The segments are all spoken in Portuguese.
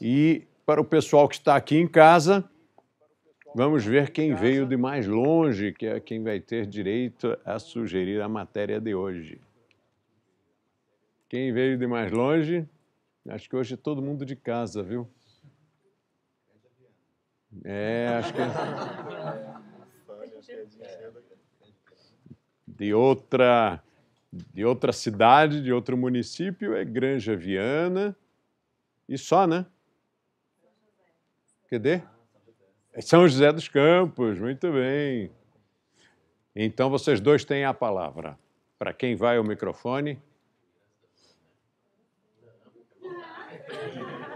E para o pessoal que está aqui em casa, vamos ver quem veio de mais longe, que é quem vai ter direito a sugerir a matéria de hoje. Quem veio de mais longe? Acho que hoje é todo mundo de casa, viu? É, acho que. É. De outra, de outra cidade, de outro município, é Granja Viana. E só, né? QD? É São José dos Campos, muito bem. Então vocês dois têm a palavra. Para quem vai o microfone?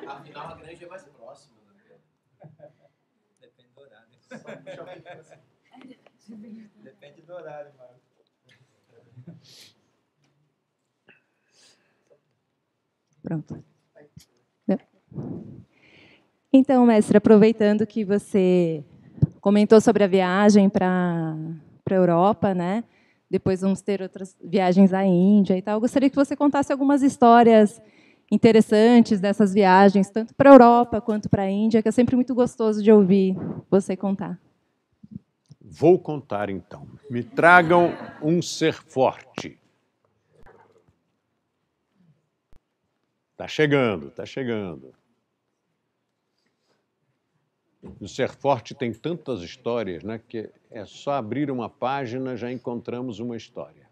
Afinal, a granja é mais próxima. Né? Depende do horário. Depende do horário, Marcos. Pronto. Não. Então, mestre, aproveitando que você comentou sobre a viagem para a Europa, né? Depois vamos ter outras viagens à Índia e tal. Eu gostaria que você contasse algumas histórias interessantes dessas viagens, tanto para a Europa quanto para a Índia, que é sempre muito gostoso de ouvir você contar. Vou contar então. Me tragam um ser forte. Tá chegando, tá chegando. O ser forte tem tantas histórias, né, que é só abrir uma página já encontramos uma história.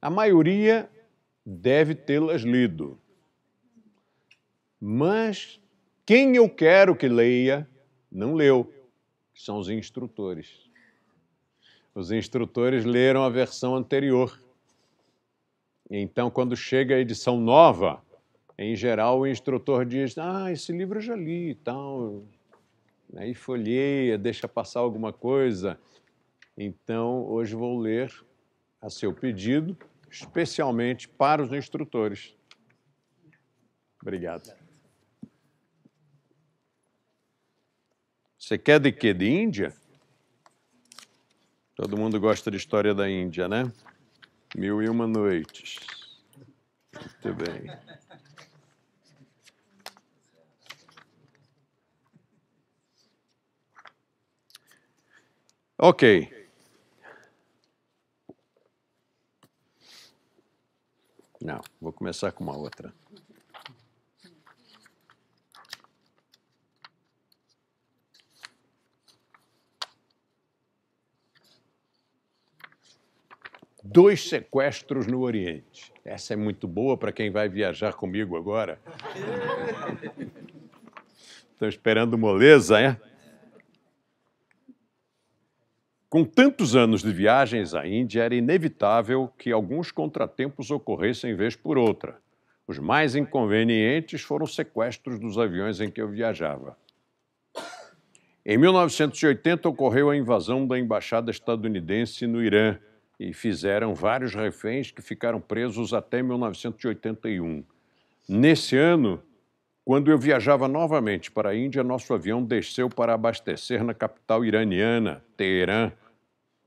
A maioria deve tê-las lido. Mas quem eu quero que leia não leu, são os instrutores. Os instrutores leram a versão anterior. Então, quando chega a edição nova, em geral, o instrutor diz: Ah, esse livro eu já li e tal. Aí né, folheia, deixa passar alguma coisa. Então, hoje vou ler a seu pedido, especialmente para os instrutores. Obrigado. Você quer de quê? De Índia? Todo mundo gosta de história da Índia, né? Mil e uma noites. Muito bem. Ok. Não, vou começar com uma outra. Dois sequestros no Oriente. Essa é muito boa para quem vai viajar comigo agora. Estão esperando moleza, é? Com tantos anos de viagens à Índia, era inevitável que alguns contratempos ocorressem vez por outra. Os mais inconvenientes foram sequestros dos aviões em que eu viajava. Em 1980 ocorreu a invasão da embaixada estadunidense no Irã e fizeram vários reféns que ficaram presos até 1981. Nesse ano, quando eu viajava novamente para a Índia, nosso avião desceu para abastecer na capital iraniana, Teherã,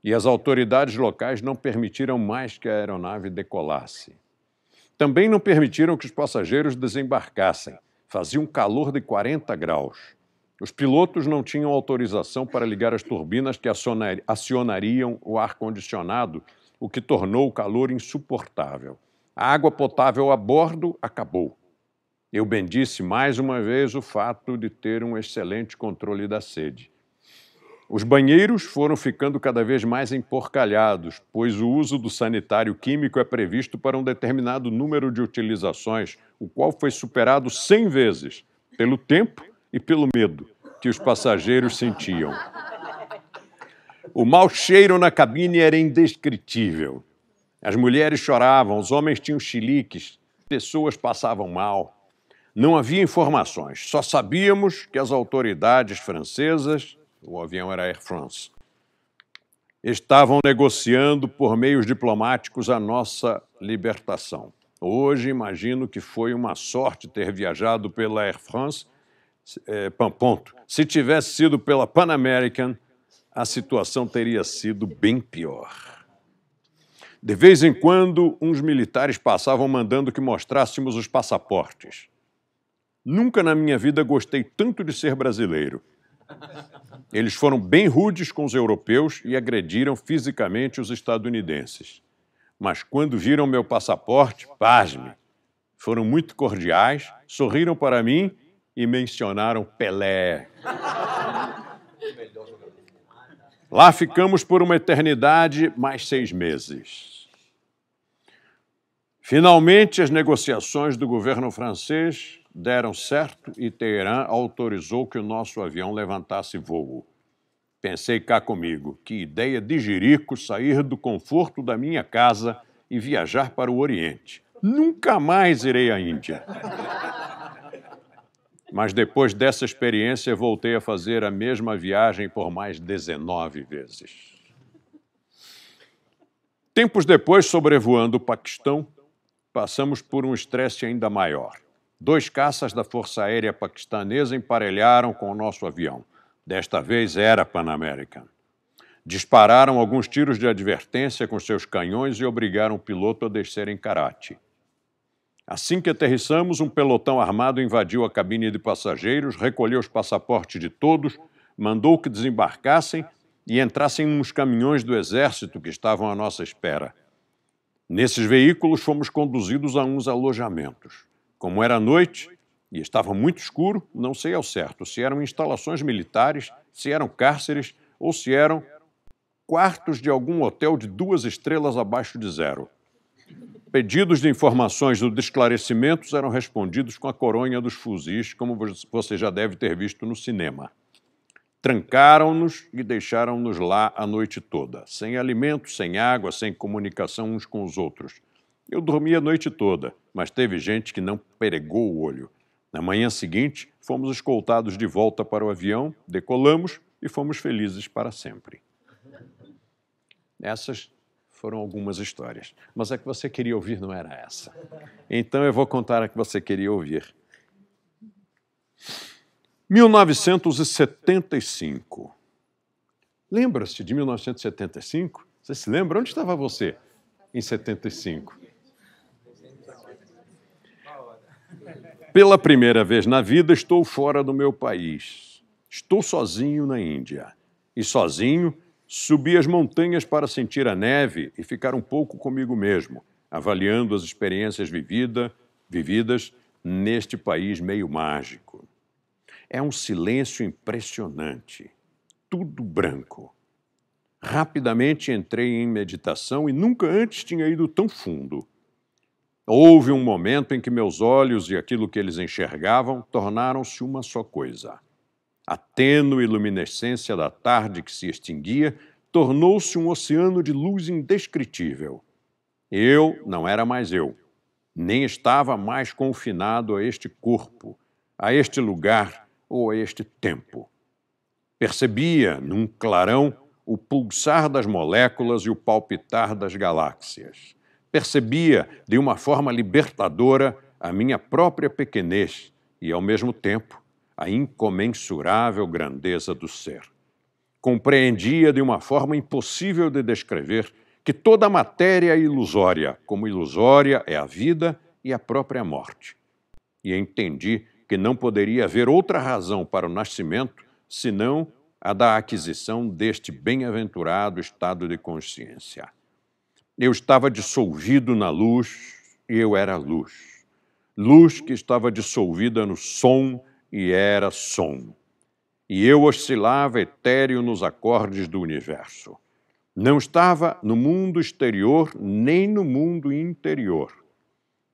e as autoridades locais não permitiram mais que a aeronave decolasse. Também não permitiram que os passageiros desembarcassem. Fazia um calor de 40 graus. Os pilotos não tinham autorização para ligar as turbinas que acionariam o ar-condicionado, o que tornou o calor insuportável. A água potável a bordo acabou. Eu bendisse mais uma vez o fato de ter um excelente controle da sede. Os banheiros foram ficando cada vez mais emporcalhados, pois o uso do sanitário químico é previsto para um determinado número de utilizações, o qual foi superado 100 vezes, pelo tempo e pelo medo que os passageiros sentiam. O mau cheiro na cabine era indescritível. As mulheres choravam, os homens tinham chiliques, pessoas passavam mal. Não havia informações, só sabíamos que as autoridades francesas, o avião era Air France, estavam negociando por meios diplomáticos a nossa libertação. Hoje imagino que foi uma sorte ter viajado pela Air France, é, ponto. Se tivesse sido pela Pan American, a situação teria sido bem pior. De vez em quando, uns militares passavam mandando que mostrássemos os passaportes. Nunca na minha vida gostei tanto de ser brasileiro. Eles foram bem rudes com os europeus e agrediram fisicamente os estadunidenses. Mas quando viram meu passaporte, pasme, foram muito cordiais, sorriram para mim e mencionaram Pelé. Lá ficamos por uma eternidade, mais seis meses. Finalmente, as negociações do governo francês deram certo e Teherã autorizou que o nosso avião levantasse voo. Pensei cá comigo, que ideia de jirico sair do conforto da minha casa e viajar para o Oriente. Nunca mais irei à Índia. Mas depois dessa experiência, voltei a fazer a mesma viagem por mais 19 vezes. Tempos depois, sobrevoando o Paquistão, passamos por um estresse ainda maior. Dois caças da Força Aérea Paquistanesa emparelharam com o nosso avião. Desta vez era Pan American. Dispararam alguns tiros de advertência com seus canhões e obrigaram o piloto a descer em karate. Assim que aterrissamos, um pelotão armado invadiu a cabine de passageiros, recolheu os passaportes de todos, mandou que desembarcassem e entrassem nos caminhões do exército que estavam à nossa espera. Nesses veículos fomos conduzidos a uns alojamentos. Como era noite e estava muito escuro, não sei ao certo se eram instalações militares, se eram cárceres ou se eram quartos de algum hotel de duas estrelas abaixo de zero. Pedidos de informações ou de esclarecimentos eram respondidos com a coronha dos fuzis, como você já deve ter visto no cinema. Trancaram-nos e deixaram-nos lá a noite toda, sem alimento, sem água, sem comunicação uns com os outros. Eu dormi a noite toda, mas teve gente que não pregou o olho. Na manhã seguinte, fomos escoltados de volta para o avião, decolamos e fomos felizes para sempre. Essas foram algumas histórias, mas a que você queria ouvir não era essa. Então eu vou contar a que você queria ouvir. 1975. Lembra-se de 1975? Você se lembra? Onde estava você em 75? Pela primeira vez na vida, estou fora do meu país. Estou sozinho na Índia. E sozinho, subi as montanhas para sentir a neve e ficar um pouco comigo mesmo, avaliando as experiências vivida, vividas neste país meio mágico. É um silêncio impressionante, tudo branco. Rapidamente entrei em meditação e nunca antes tinha ido tão fundo. Houve um momento em que meus olhos e aquilo que eles enxergavam tornaram-se uma só coisa. A tênue luminescência da tarde que se extinguia tornou-se um oceano de luz indescritível. Eu não era mais eu, nem estava mais confinado a este corpo, a este lugar ou a este tempo. Percebia, num clarão, o pulsar das moléculas e o palpitar das galáxias Percebia de uma forma libertadora a minha própria pequenez e, ao mesmo tempo, a incomensurável grandeza do ser. Compreendia de uma forma impossível de descrever que toda a matéria é ilusória, como ilusória é a vida e a própria morte. E entendi que não poderia haver outra razão para o nascimento senão a da aquisição deste bem-aventurado estado de consciência. Eu estava dissolvido na luz e eu era luz. Luz que estava dissolvida no som e era som. E eu oscilava etéreo nos acordes do universo. Não estava no mundo exterior nem no mundo interior.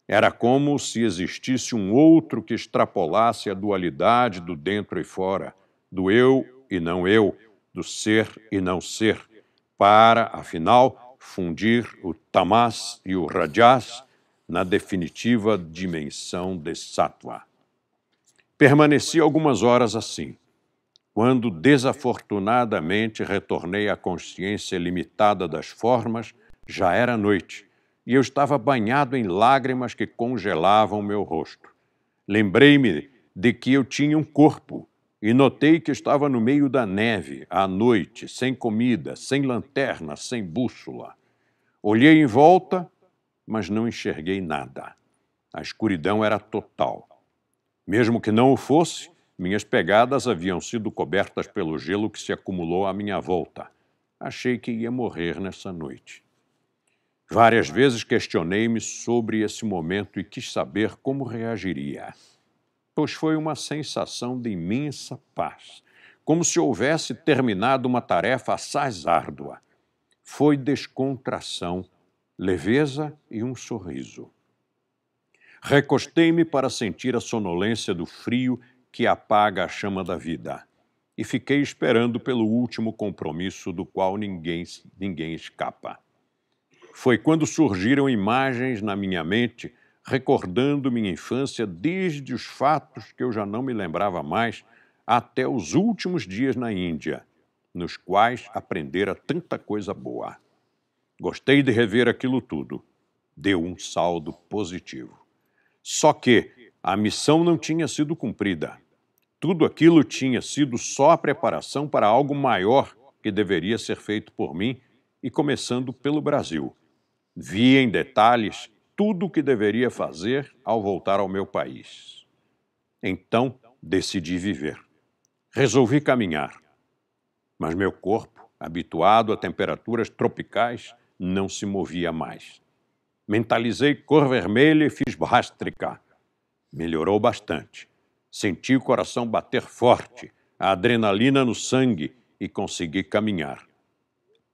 Era como se existisse um outro que extrapolasse a dualidade do dentro e fora, do eu e não eu, do ser e não ser, para, afinal, fundir o tamás e o rajás na definitiva dimensão de sattva. Permaneci algumas horas assim, quando desafortunadamente retornei à consciência limitada das formas, já era noite e eu estava banhado em lágrimas que congelavam meu rosto. Lembrei-me de que eu tinha um corpo e notei que estava no meio da neve, à noite, sem comida, sem lanterna, sem bússola. Olhei em volta, mas não enxerguei nada. A escuridão era total. Mesmo que não o fosse, minhas pegadas haviam sido cobertas pelo gelo que se acumulou à minha volta. Achei que ia morrer nessa noite. Várias vezes questionei-me sobre esse momento e quis saber como reagiria. Pois foi uma sensação de imensa paz, como se houvesse terminado uma tarefa assaz árdua. Foi descontração, leveza e um sorriso. Recostei-me para sentir a sonolência do frio que apaga a chama da vida e fiquei esperando pelo último compromisso do qual ninguém, ninguém escapa. Foi quando surgiram imagens na minha mente recordando minha infância desde os fatos que eu já não me lembrava mais até os últimos dias na Índia, nos quais aprendera tanta coisa boa. Gostei de rever aquilo tudo. Deu um saldo positivo. Só que a missão não tinha sido cumprida. Tudo aquilo tinha sido só a preparação para algo maior que deveria ser feito por mim e começando pelo Brasil. Vi em detalhes tudo o que deveria fazer ao voltar ao meu país. Então decidi viver. Resolvi caminhar. Mas meu corpo, habituado a temperaturas tropicais, não se movia mais. Mentalizei cor vermelha e fiz brástrica. Melhorou bastante. Senti o coração bater forte, a adrenalina no sangue e consegui caminhar.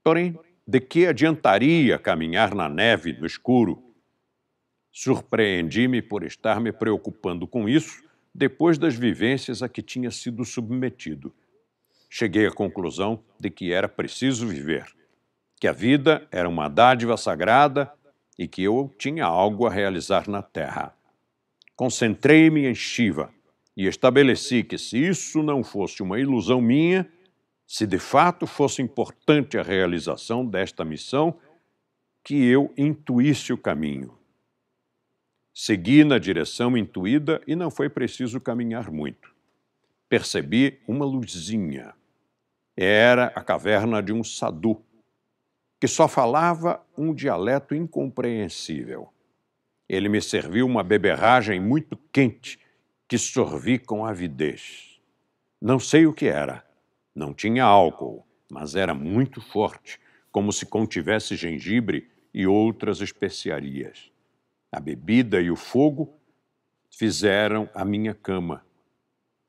Porém, de que adiantaria caminhar na neve, no escuro, Surpreendi-me por estar me preocupando com isso depois das vivências a que tinha sido submetido. Cheguei à conclusão de que era preciso viver, que a vida era uma dádiva sagrada e que eu tinha algo a realizar na terra. Concentrei-me em Shiva e estabeleci que, se isso não fosse uma ilusão minha, se de fato fosse importante a realização desta missão, que eu intuísse o caminho. Segui na direção intuída e não foi preciso caminhar muito. Percebi uma luzinha. Era a caverna de um sadu, que só falava um dialeto incompreensível. Ele me serviu uma beberragem muito quente, que sorvi com avidez. Não sei o que era. Não tinha álcool, mas era muito forte, como se contivesse gengibre e outras especiarias a bebida e o fogo fizeram a minha cama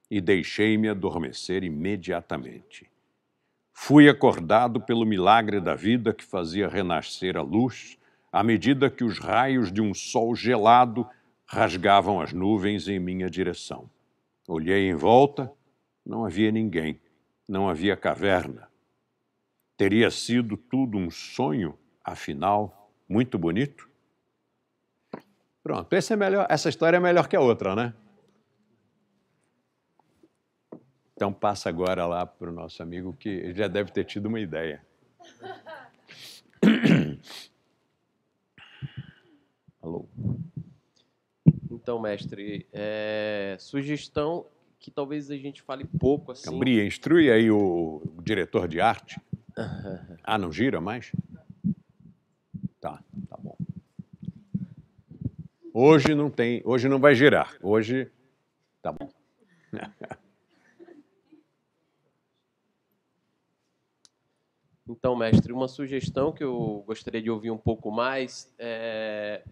e deixei-me adormecer imediatamente. Fui acordado pelo milagre da vida que fazia renascer a luz à medida que os raios de um sol gelado rasgavam as nuvens em minha direção. Olhei em volta, não havia ninguém, não havia caverna. Teria sido tudo um sonho, afinal, muito bonito? Pronto, esse é melhor, essa história é melhor que a outra, né? Então passa agora lá para o nosso amigo que já deve ter tido uma ideia. Alô. Então, mestre, é, sugestão que talvez a gente fale pouco assim. Cambria, instrui aí o diretor de arte. Ah, não gira mais? Tá. Hoje não tem, hoje não vai girar. Hoje tá bom. Então, mestre, uma sugestão que eu gostaria de ouvir um pouco mais é,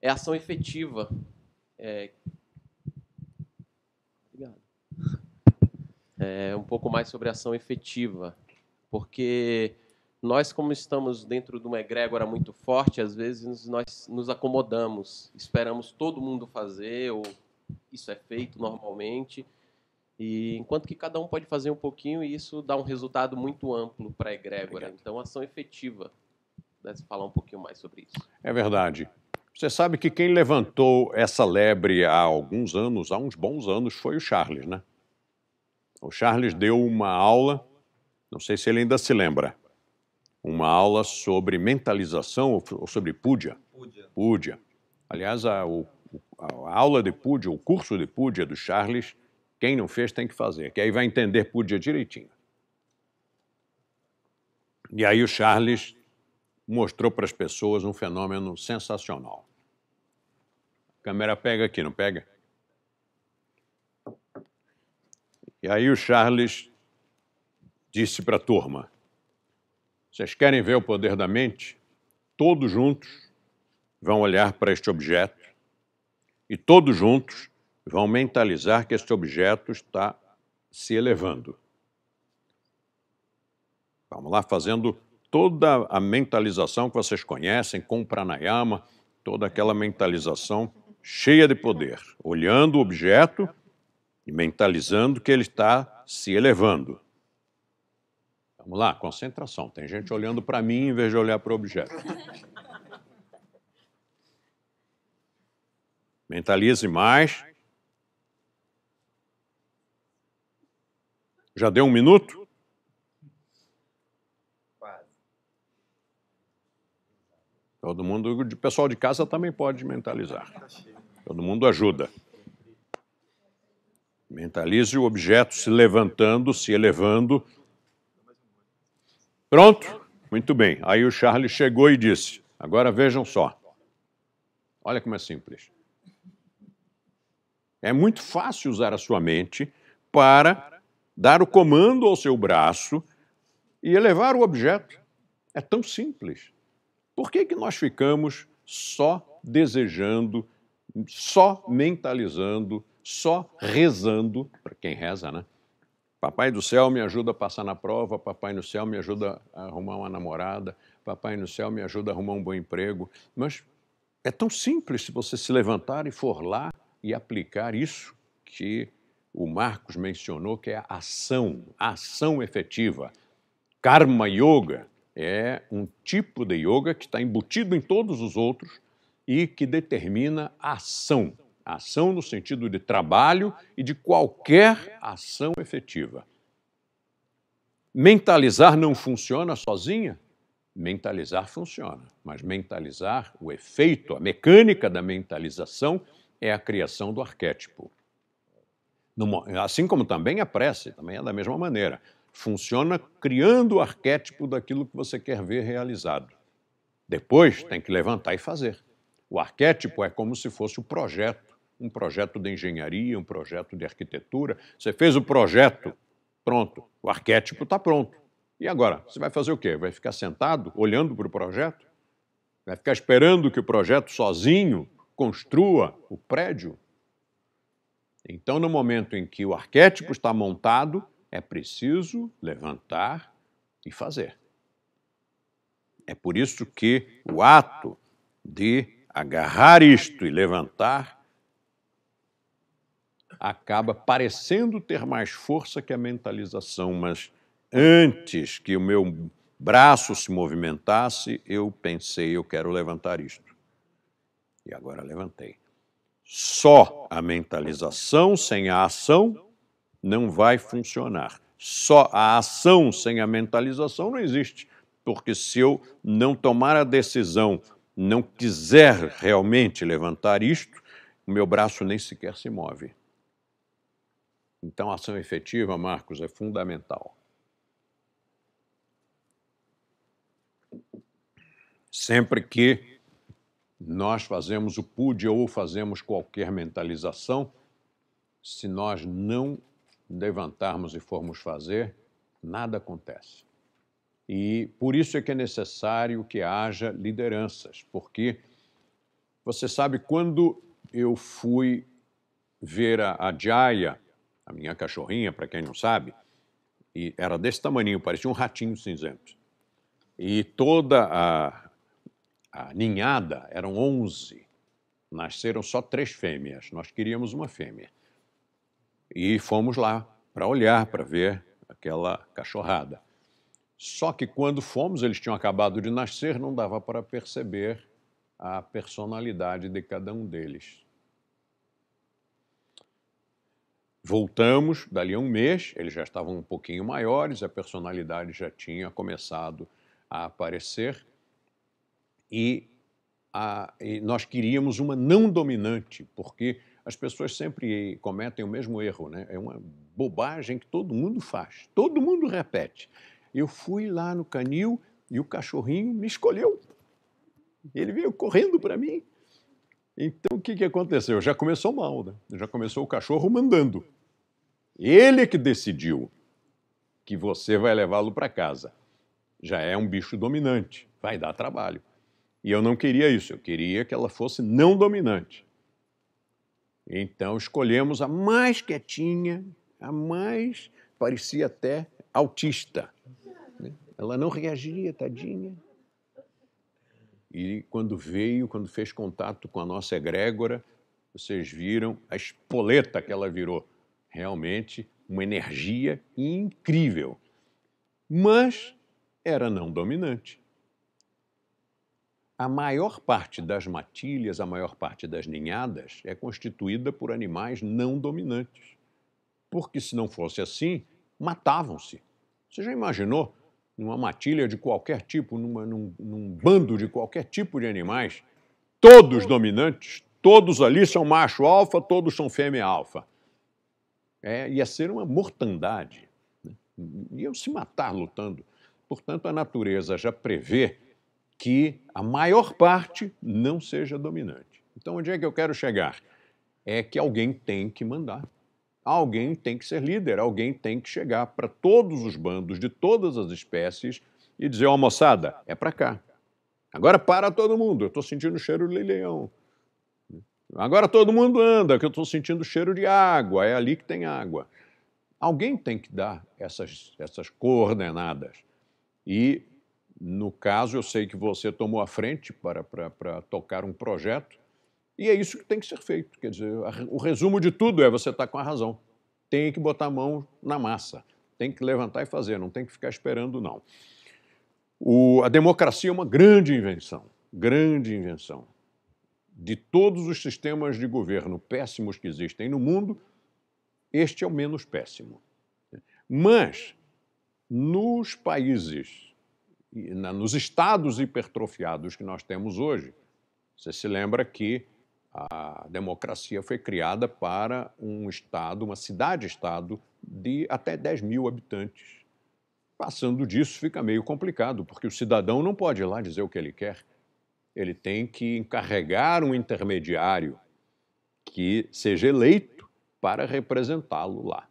é ação efetiva. É, Obrigado. É, um pouco mais sobre ação efetiva, porque nós, como estamos dentro de uma egrégora muito forte, às vezes nós nos acomodamos, esperamos todo mundo fazer, ou isso é feito normalmente, e enquanto que cada um pode fazer um pouquinho, e isso dá um resultado muito amplo para a egrégora. Obrigado. Então, ação efetiva. Deve falar um pouquinho mais sobre isso. É verdade. Você sabe que quem levantou essa lebre há alguns anos, há uns bons anos, foi o Charles, né? O Charles deu uma aula, não sei se ele ainda se lembra, uma aula sobre mentalização ou sobre Pudia. Pudia. Aliás, a, a aula de Pudia, o curso de Pudia do Charles, quem não fez tem que fazer, que aí vai entender Pudia direitinho. E aí o Charles mostrou para as pessoas um fenômeno sensacional. A câmera pega aqui, não pega? E aí o Charles disse para a turma: vocês querem ver o poder da mente? Todos juntos vão olhar para este objeto e todos juntos vão mentalizar que este objeto está se elevando. Vamos lá, fazendo toda a mentalização que vocês conhecem com pranayama, toda aquela mentalização cheia de poder, olhando o objeto e mentalizando que ele está se elevando. Vamos lá, concentração. Tem gente uhum. olhando para mim em vez de olhar para o objeto. Mentalize mais. Já deu um minuto? Todo mundo, o pessoal de casa também pode mentalizar. Tá Todo mundo ajuda. Mentalize o objeto se levantando, se elevando, Pronto? Muito bem. Aí o Charles chegou e disse: Agora vejam só. Olha como é simples. É muito fácil usar a sua mente para dar o comando ao seu braço e elevar o objeto. É tão simples. Por que, que nós ficamos só desejando, só mentalizando, só rezando, para quem reza, né? Papai do céu me ajuda a passar na prova, papai no céu me ajuda a arrumar uma namorada, papai no céu me ajuda a arrumar um bom emprego. Mas é tão simples se você se levantar e for lá e aplicar isso que o Marcos mencionou, que é a ação, a ação efetiva. Karma Yoga é um tipo de yoga que está embutido em todos os outros e que determina a ação a ação no sentido de trabalho e de qualquer ação efetiva. Mentalizar não funciona sozinha? Mentalizar funciona, mas mentalizar, o efeito, a mecânica da mentalização é a criação do arquétipo. Assim como também a prece, também é da mesma maneira. Funciona criando o arquétipo daquilo que você quer ver realizado. Depois tem que levantar e fazer. O arquétipo é como se fosse o projeto um projeto de engenharia, um projeto de arquitetura. Você fez o projeto, pronto, o arquétipo está pronto. E agora? Você vai fazer o quê? Vai ficar sentado, olhando para o projeto? Vai ficar esperando que o projeto sozinho construa o prédio? Então, no momento em que o arquétipo está montado, é preciso levantar e fazer. É por isso que o ato de agarrar isto e levantar acaba parecendo ter mais força que a mentalização, mas antes que o meu braço se movimentasse, eu pensei, eu quero levantar isto. E agora levantei. Só a mentalização sem a ação não vai funcionar. Só a ação sem a mentalização não existe, porque se eu não tomar a decisão, não quiser realmente levantar isto, o meu braço nem sequer se move. Então, ação efetiva, Marcos, é fundamental. Sempre que nós fazemos o PUD ou fazemos qualquer mentalização, se nós não levantarmos e formos fazer, nada acontece. E por isso é que é necessário que haja lideranças, porque você sabe, quando eu fui ver a, a Jaya, a minha cachorrinha, para quem não sabe, e era desse tamanho, parecia um ratinho cinzento. E toda a, a ninhada eram 11. Nasceram só três fêmeas. Nós queríamos uma fêmea. E fomos lá para olhar, para ver aquela cachorrada. Só que quando fomos, eles tinham acabado de nascer, não dava para perceber a personalidade de cada um deles. Voltamos, dali a um mês, eles já estavam um pouquinho maiores, a personalidade já tinha começado a aparecer e, a, e nós queríamos uma não dominante, porque as pessoas sempre cometem o mesmo erro, né? É uma bobagem que todo mundo faz, todo mundo repete. Eu fui lá no canil e o cachorrinho me escolheu. Ele veio correndo para mim. Então o que, que aconteceu? Já começou mal, né? Já começou o cachorro mandando. Ele que decidiu que você vai levá-lo para casa. Já é um bicho dominante, vai dar trabalho. E eu não queria isso, eu queria que ela fosse não dominante. Então escolhemos a mais quietinha, a mais parecia até autista. Né? Ela não reagia, tadinha. E quando veio, quando fez contato com a nossa egrégora, vocês viram a espoleta que ela virou realmente uma energia incrível, mas era não dominante. A maior parte das matilhas, a maior parte das ninhadas é constituída por animais não dominantes. Porque se não fosse assim, matavam-se. Você já imaginou numa matilha de qualquer tipo, numa, num, num bando de qualquer tipo de animais, todos dominantes, todos ali são macho alfa, todos são fêmea alfa é, ia ser uma mortandade. Né? Iam se matar lutando. Portanto, a natureza já prevê que a maior parte não seja dominante. Então, onde é que eu quero chegar? É que alguém tem que mandar. Alguém tem que ser líder, alguém tem que chegar para todos os bandos de todas as espécies e dizer: Ó, oh, moçada, é para cá. Agora para todo mundo, eu estou sentindo o cheiro de leão. Agora todo mundo anda, que eu estou sentindo cheiro de água, é ali que tem água. Alguém tem que dar essas, essas coordenadas. E, no caso, eu sei que você tomou a frente para, para, para tocar um projeto, e é isso que tem que ser feito. Quer dizer, o resumo de tudo é você está com a razão. Tem que botar a mão na massa, tem que levantar e fazer, não tem que ficar esperando, não. O, a democracia é uma grande invenção, grande invenção. De todos os sistemas de governo péssimos que existem no mundo, este é o menos péssimo. Mas, nos países, nos estados hipertrofiados que nós temos hoje, você se lembra que a democracia foi criada para um estado, uma cidade-estado de até 10 mil habitantes. Passando disso fica meio complicado, porque o cidadão não pode ir lá dizer o que ele quer ele tem que encarregar um intermediário que seja eleito para representá-lo lá.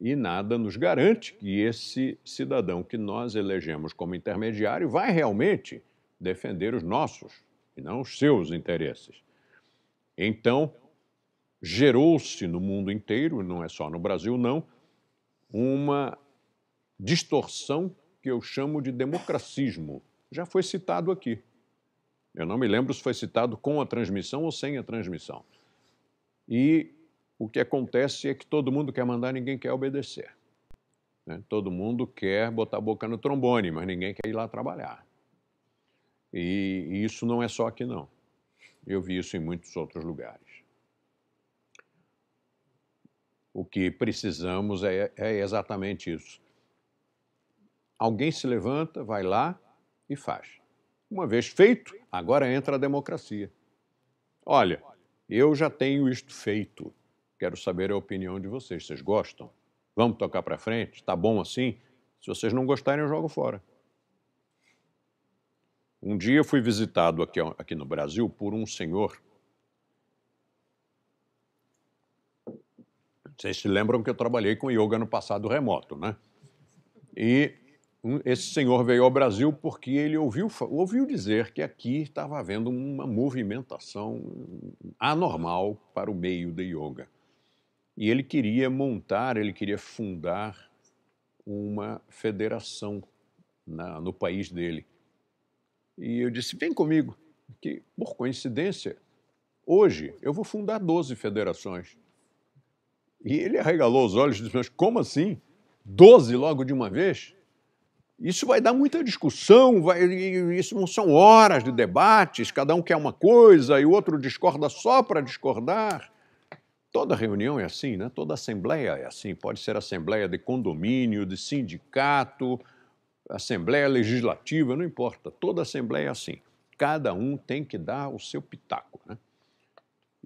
E nada nos garante que esse cidadão que nós elegemos como intermediário vai realmente defender os nossos e não os seus interesses. Então, gerou-se no mundo inteiro, não é só no Brasil, não, uma distorção que eu chamo de democracismo. Já foi citado aqui. Eu não me lembro se foi citado com a transmissão ou sem a transmissão. E o que acontece é que todo mundo quer mandar, ninguém quer obedecer. Né? Todo mundo quer botar a boca no trombone, mas ninguém quer ir lá trabalhar. E, e isso não é só aqui, não. Eu vi isso em muitos outros lugares. O que precisamos é, é exatamente isso. Alguém se levanta, vai lá e faz. Uma vez feito, agora entra a democracia. Olha, eu já tenho isto feito. Quero saber a opinião de vocês. Vocês gostam? Vamos tocar para frente? Está bom assim? Se vocês não gostarem, eu jogo fora. Um dia fui visitado aqui, aqui no Brasil por um senhor. Vocês se lembram que eu trabalhei com yoga no passado remoto, né? E esse senhor veio ao Brasil porque ele ouviu, ouviu dizer que aqui estava havendo uma movimentação anormal para o meio da yoga. E ele queria montar, ele queria fundar uma federação na, no país dele. E eu disse: vem comigo, que por coincidência, hoje eu vou fundar 12 federações. E ele arregalou os olhos e disse: mas como assim? 12 logo de uma vez? Isso vai dar muita discussão, vai, isso não são horas de debates, cada um quer uma coisa e o outro discorda só para discordar. Toda reunião é assim, né? toda assembleia é assim. Pode ser assembleia de condomínio, de sindicato, assembleia legislativa, não importa. Toda assembleia é assim. Cada um tem que dar o seu pitaco. Né?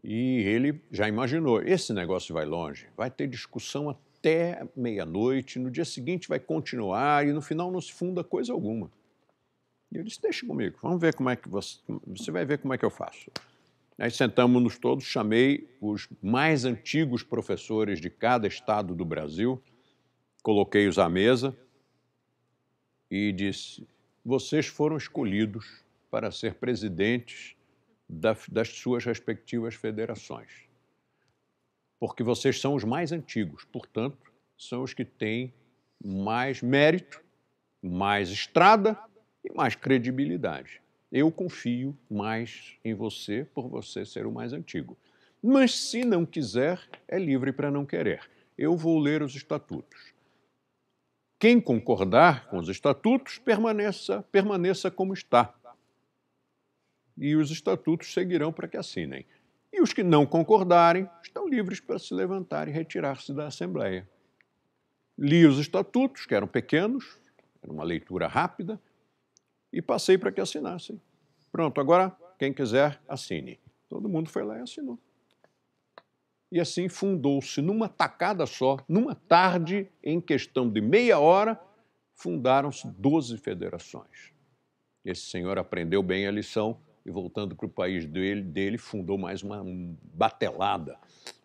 E ele já imaginou: esse negócio vai longe, vai ter discussão até até meia-noite, no dia seguinte vai continuar e no final não se funda coisa alguma. E eu disse, deixa comigo, vamos ver como é que você, você vai ver como é que eu faço. Aí sentamos-nos todos, chamei os mais antigos professores de cada estado do Brasil, coloquei-os à mesa e disse: vocês foram escolhidos para ser presidentes das suas respectivas federações porque vocês são os mais antigos, portanto, são os que têm mais mérito, mais estrada e mais credibilidade. Eu confio mais em você por você ser o mais antigo. Mas se não quiser, é livre para não querer. Eu vou ler os estatutos. Quem concordar com os estatutos, permaneça, permaneça como está. E os estatutos seguirão para que assinem. E os que não concordarem estão livres para se levantar e retirar-se da Assembleia. Li os estatutos, que eram pequenos, era uma leitura rápida, e passei para que assinassem. Pronto, agora quem quiser, assine. Todo mundo foi lá e assinou. E assim fundou-se, numa tacada só, numa tarde, em questão de meia hora, fundaram-se 12 federações. Esse senhor aprendeu bem a lição e voltando para o país dele, dele, fundou mais uma batelada.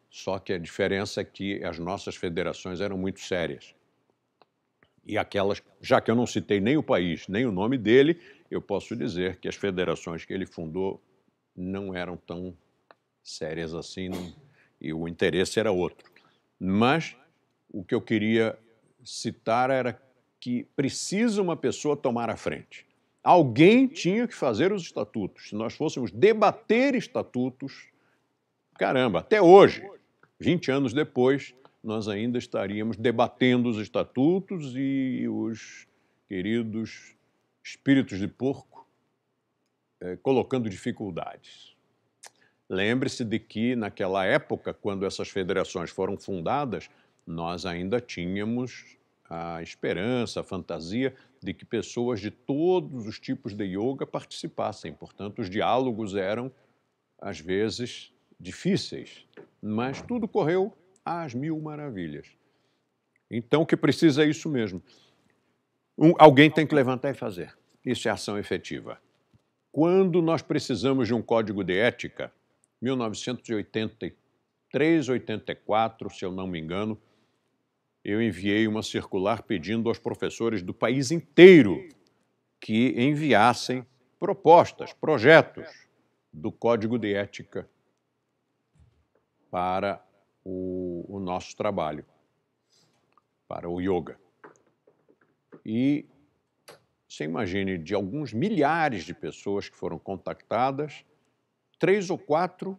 Só que a diferença é que as nossas federações eram muito sérias. E aquelas, já que eu não citei nem o país, nem o nome dele, eu posso dizer que as federações que ele fundou não eram tão sérias assim, não, e o interesse era outro. Mas o que eu queria citar era que precisa uma pessoa tomar a frente. Alguém tinha que fazer os estatutos. Se nós fôssemos debater estatutos, caramba, até hoje, 20 anos depois, nós ainda estaríamos debatendo os estatutos e os queridos espíritos de porco eh, colocando dificuldades. Lembre-se de que, naquela época, quando essas federações foram fundadas, nós ainda tínhamos a esperança, a fantasia de que pessoas de todos os tipos de yoga participassem. Portanto, os diálogos eram, às vezes, difíceis, mas tudo correu às mil maravilhas. Então, o que precisa é isso mesmo. Um, alguém tem que levantar e fazer. Isso é ação efetiva. Quando nós precisamos de um código de ética, 1983, 84, se eu não me engano, eu enviei uma circular pedindo aos professores do país inteiro que enviassem propostas, projetos do Código de Ética para o, o nosso trabalho, para o yoga. E você imagine, de alguns milhares de pessoas que foram contactadas, três ou quatro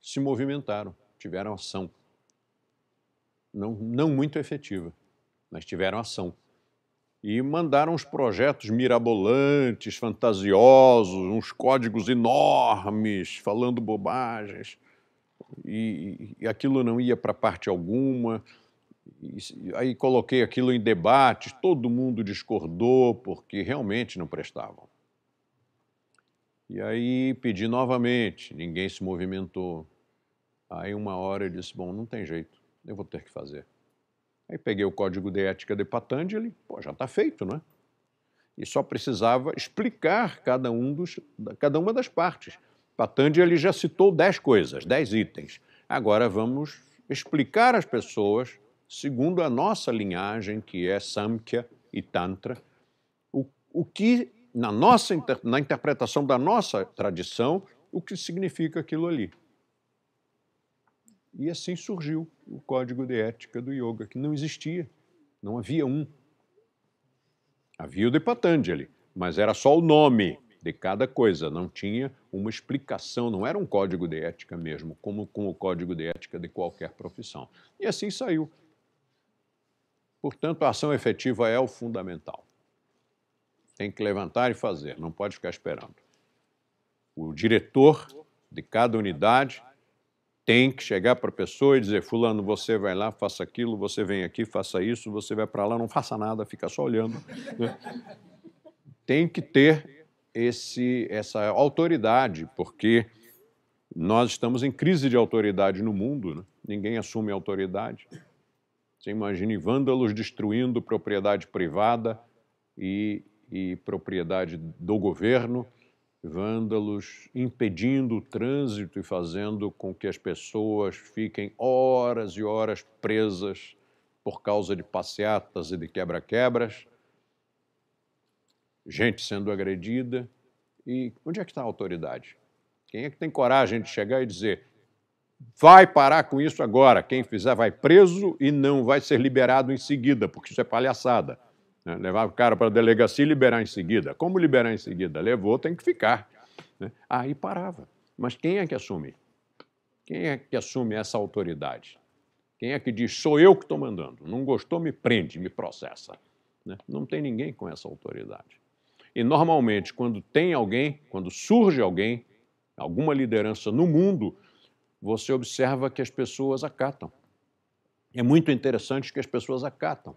se movimentaram, tiveram ação não, não muito efetiva, mas tiveram ação. E mandaram uns projetos mirabolantes, fantasiosos, uns códigos enormes, falando bobagens. E, e aquilo não ia para parte alguma. E, aí coloquei aquilo em debate, todo mundo discordou, porque realmente não prestavam. E aí pedi novamente, ninguém se movimentou. Aí uma hora eu disse, bom, não tem jeito eu vou ter que fazer. Aí peguei o código de ética de Patanjali, pô, já está feito, não é? E só precisava explicar cada, um dos, cada uma das partes. Patanjali já citou dez coisas, dez itens. Agora vamos explicar às pessoas, segundo a nossa linhagem, que é Samkhya e Tantra, o, o que, na, nossa, na interpretação da nossa tradição, o que significa aquilo ali. E assim surgiu o código de ética do yoga, que não existia, não havia um. Havia o de Patanjali, mas era só o nome de cada coisa, não tinha uma explicação, não era um código de ética mesmo, como com o código de ética de qualquer profissão. E assim saiu. Portanto, a ação efetiva é o fundamental. Tem que levantar e fazer, não pode ficar esperando. O diretor de cada unidade tem que chegar para a pessoa e dizer: Fulano, você vai lá, faça aquilo, você vem aqui, faça isso, você vai para lá, não faça nada, fica só olhando. Né? Tem que ter esse, essa autoridade, porque nós estamos em crise de autoridade no mundo, né? ninguém assume autoridade. Você imagine vândalos destruindo propriedade privada e, e propriedade do governo vândalos impedindo o trânsito e fazendo com que as pessoas fiquem horas e horas presas por causa de passeatas e de quebra-quebras, gente sendo agredida. E onde é que está a autoridade? Quem é que tem coragem de chegar e dizer vai parar com isso agora? Quem fizer vai preso e não vai ser liberado em seguida, porque isso é palhaçada. Né? Levar o cara para a delegacia e liberar em seguida. Como liberar em seguida? Levou, tem que ficar. Né? Aí parava. Mas quem é que assume? Quem é que assume essa autoridade? Quem é que diz, sou eu que estou mandando? Não gostou, me prende, me processa. Né? Não tem ninguém com essa autoridade. E normalmente, quando tem alguém, quando surge alguém, alguma liderança no mundo, você observa que as pessoas acatam. É muito interessante que as pessoas acatam.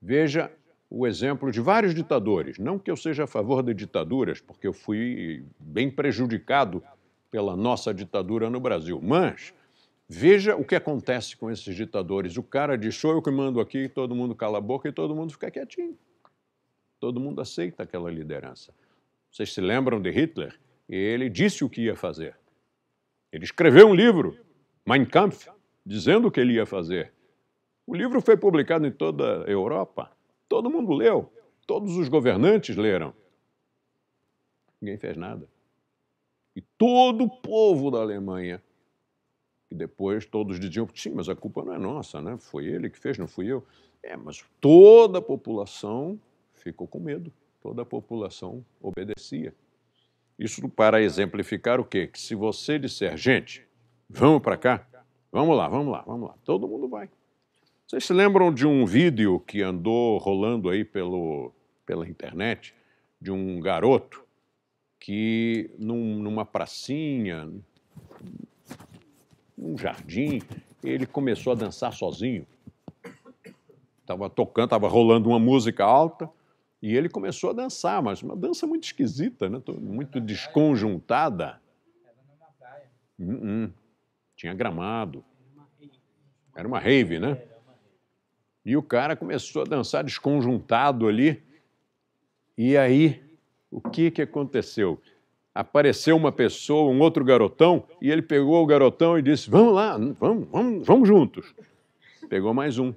Veja o exemplo de vários ditadores. Não que eu seja a favor de ditaduras, porque eu fui bem prejudicado pela nossa ditadura no Brasil. Mas veja o que acontece com esses ditadores. O cara diz: sou eu que mando aqui, todo mundo cala a boca e todo mundo fica quietinho. Todo mundo aceita aquela liderança. Vocês se lembram de Hitler? Ele disse o que ia fazer. Ele escreveu um livro, Mein Kampf, dizendo o que ele ia fazer. O livro foi publicado em toda a Europa. Todo mundo leu. Todos os governantes leram. Ninguém fez nada. E todo o povo da Alemanha. E depois todos diziam: sim, mas a culpa não é nossa, né? Foi ele que fez, não fui eu. É, mas toda a população ficou com medo. Toda a população obedecia. Isso para exemplificar o quê? Que se você disser, gente, vamos para cá, vamos lá, vamos lá, vamos lá, todo mundo vai. Vocês se lembram de um vídeo que andou rolando aí pelo, pela internet de um garoto que, num, numa pracinha, num jardim, ele começou a dançar sozinho. Estava tocando, estava rolando uma música alta e ele começou a dançar, mas uma dança muito esquisita, né? muito desconjuntada. Era numa uhum. praia. Tinha gramado. Era uma rave, né? E o cara começou a dançar desconjuntado ali. E aí, o que, que aconteceu? Apareceu uma pessoa, um outro garotão, e ele pegou o garotão e disse: Vamos lá, vamos, vamos, vamos juntos. Pegou mais um.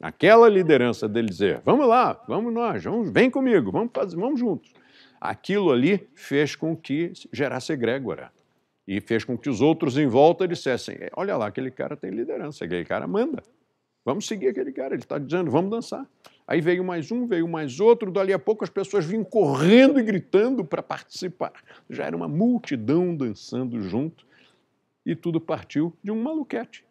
Aquela liderança dele dizer: Vamos lá, vamos nós, vamos, vem comigo, vamos, fazer, vamos juntos. Aquilo ali fez com que gerasse egrégora e fez com que os outros em volta dissessem: é, Olha lá, aquele cara tem liderança, aquele cara manda. Vamos seguir aquele cara, ele está dizendo, vamos dançar. Aí veio mais um, veio mais outro, dali a pouco as pessoas vinham correndo e gritando para participar. Já era uma multidão dançando junto e tudo partiu de um maluquete.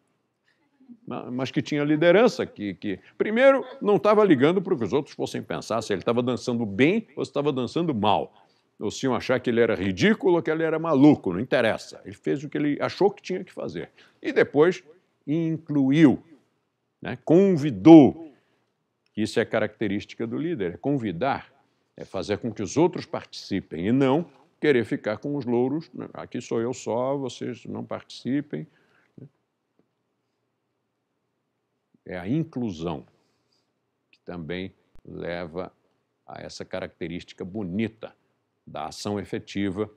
Né, mas que tinha liderança, que, que primeiro não estava ligando para o que os outros fossem pensar, se ele estava dançando bem ou se estava dançando mal. Ou se iam achar que ele era ridículo ou que ele era maluco, não interessa. Ele fez o que ele achou que tinha que fazer. E depois incluiu né? Convidou, isso é característica do líder, é convidar, é fazer com que os outros participem e não querer ficar com os louros, né? aqui sou eu só, vocês não participem. Né? É a inclusão que também leva a essa característica bonita da ação efetiva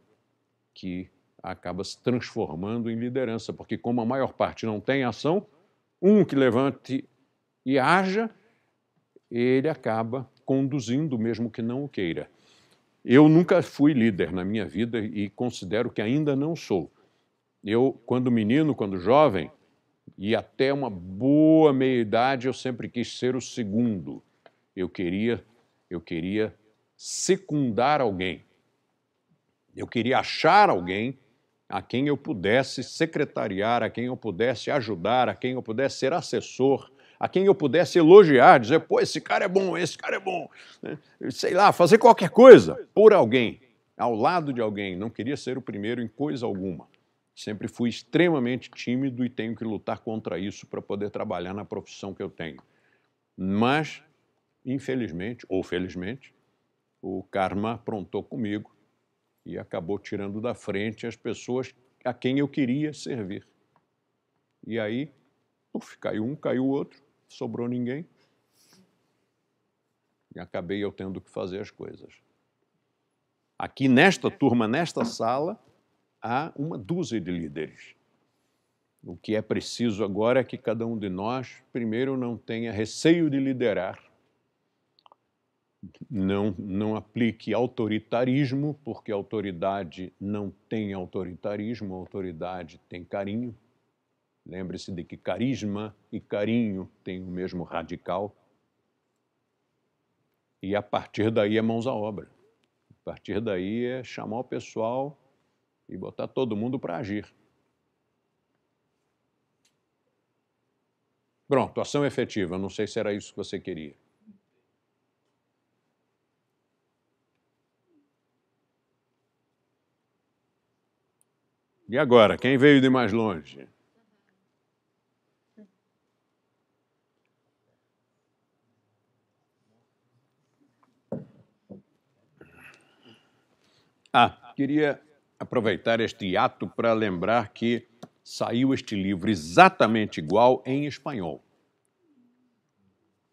que acaba se transformando em liderança, porque como a maior parte não tem ação, um que levante e haja, ele acaba conduzindo, mesmo que não o queira. Eu nunca fui líder na minha vida e considero que ainda não sou. Eu, quando menino, quando jovem, e até uma boa meia-idade, eu sempre quis ser o segundo. Eu queria, eu queria secundar alguém. Eu queria achar alguém a quem eu pudesse secretariar, a quem eu pudesse ajudar, a quem eu pudesse ser assessor, a quem eu pudesse elogiar, dizer, pô, esse cara é bom, esse cara é bom, né? sei lá, fazer qualquer coisa por alguém, ao lado de alguém. Não queria ser o primeiro em coisa alguma. Sempre fui extremamente tímido e tenho que lutar contra isso para poder trabalhar na profissão que eu tenho. Mas, infelizmente ou felizmente, o karma aprontou comigo e acabou tirando da frente as pessoas a quem eu queria servir. E aí, uf, caiu um, caiu o outro, sobrou ninguém. E acabei eu tendo que fazer as coisas. Aqui nesta turma, nesta sala, há uma dúzia de líderes. O que é preciso agora é que cada um de nós, primeiro, não tenha receio de liderar, não, não aplique autoritarismo, porque autoridade não tem autoritarismo, autoridade tem carinho. Lembre-se de que carisma e carinho têm o mesmo radical. E a partir daí é mãos à obra. A partir daí é chamar o pessoal e botar todo mundo para agir. Pronto, ação efetiva. Não sei se era isso que você queria. E agora, quem veio de mais longe? Ah, queria aproveitar este ato para lembrar que saiu este livro exatamente igual em espanhol.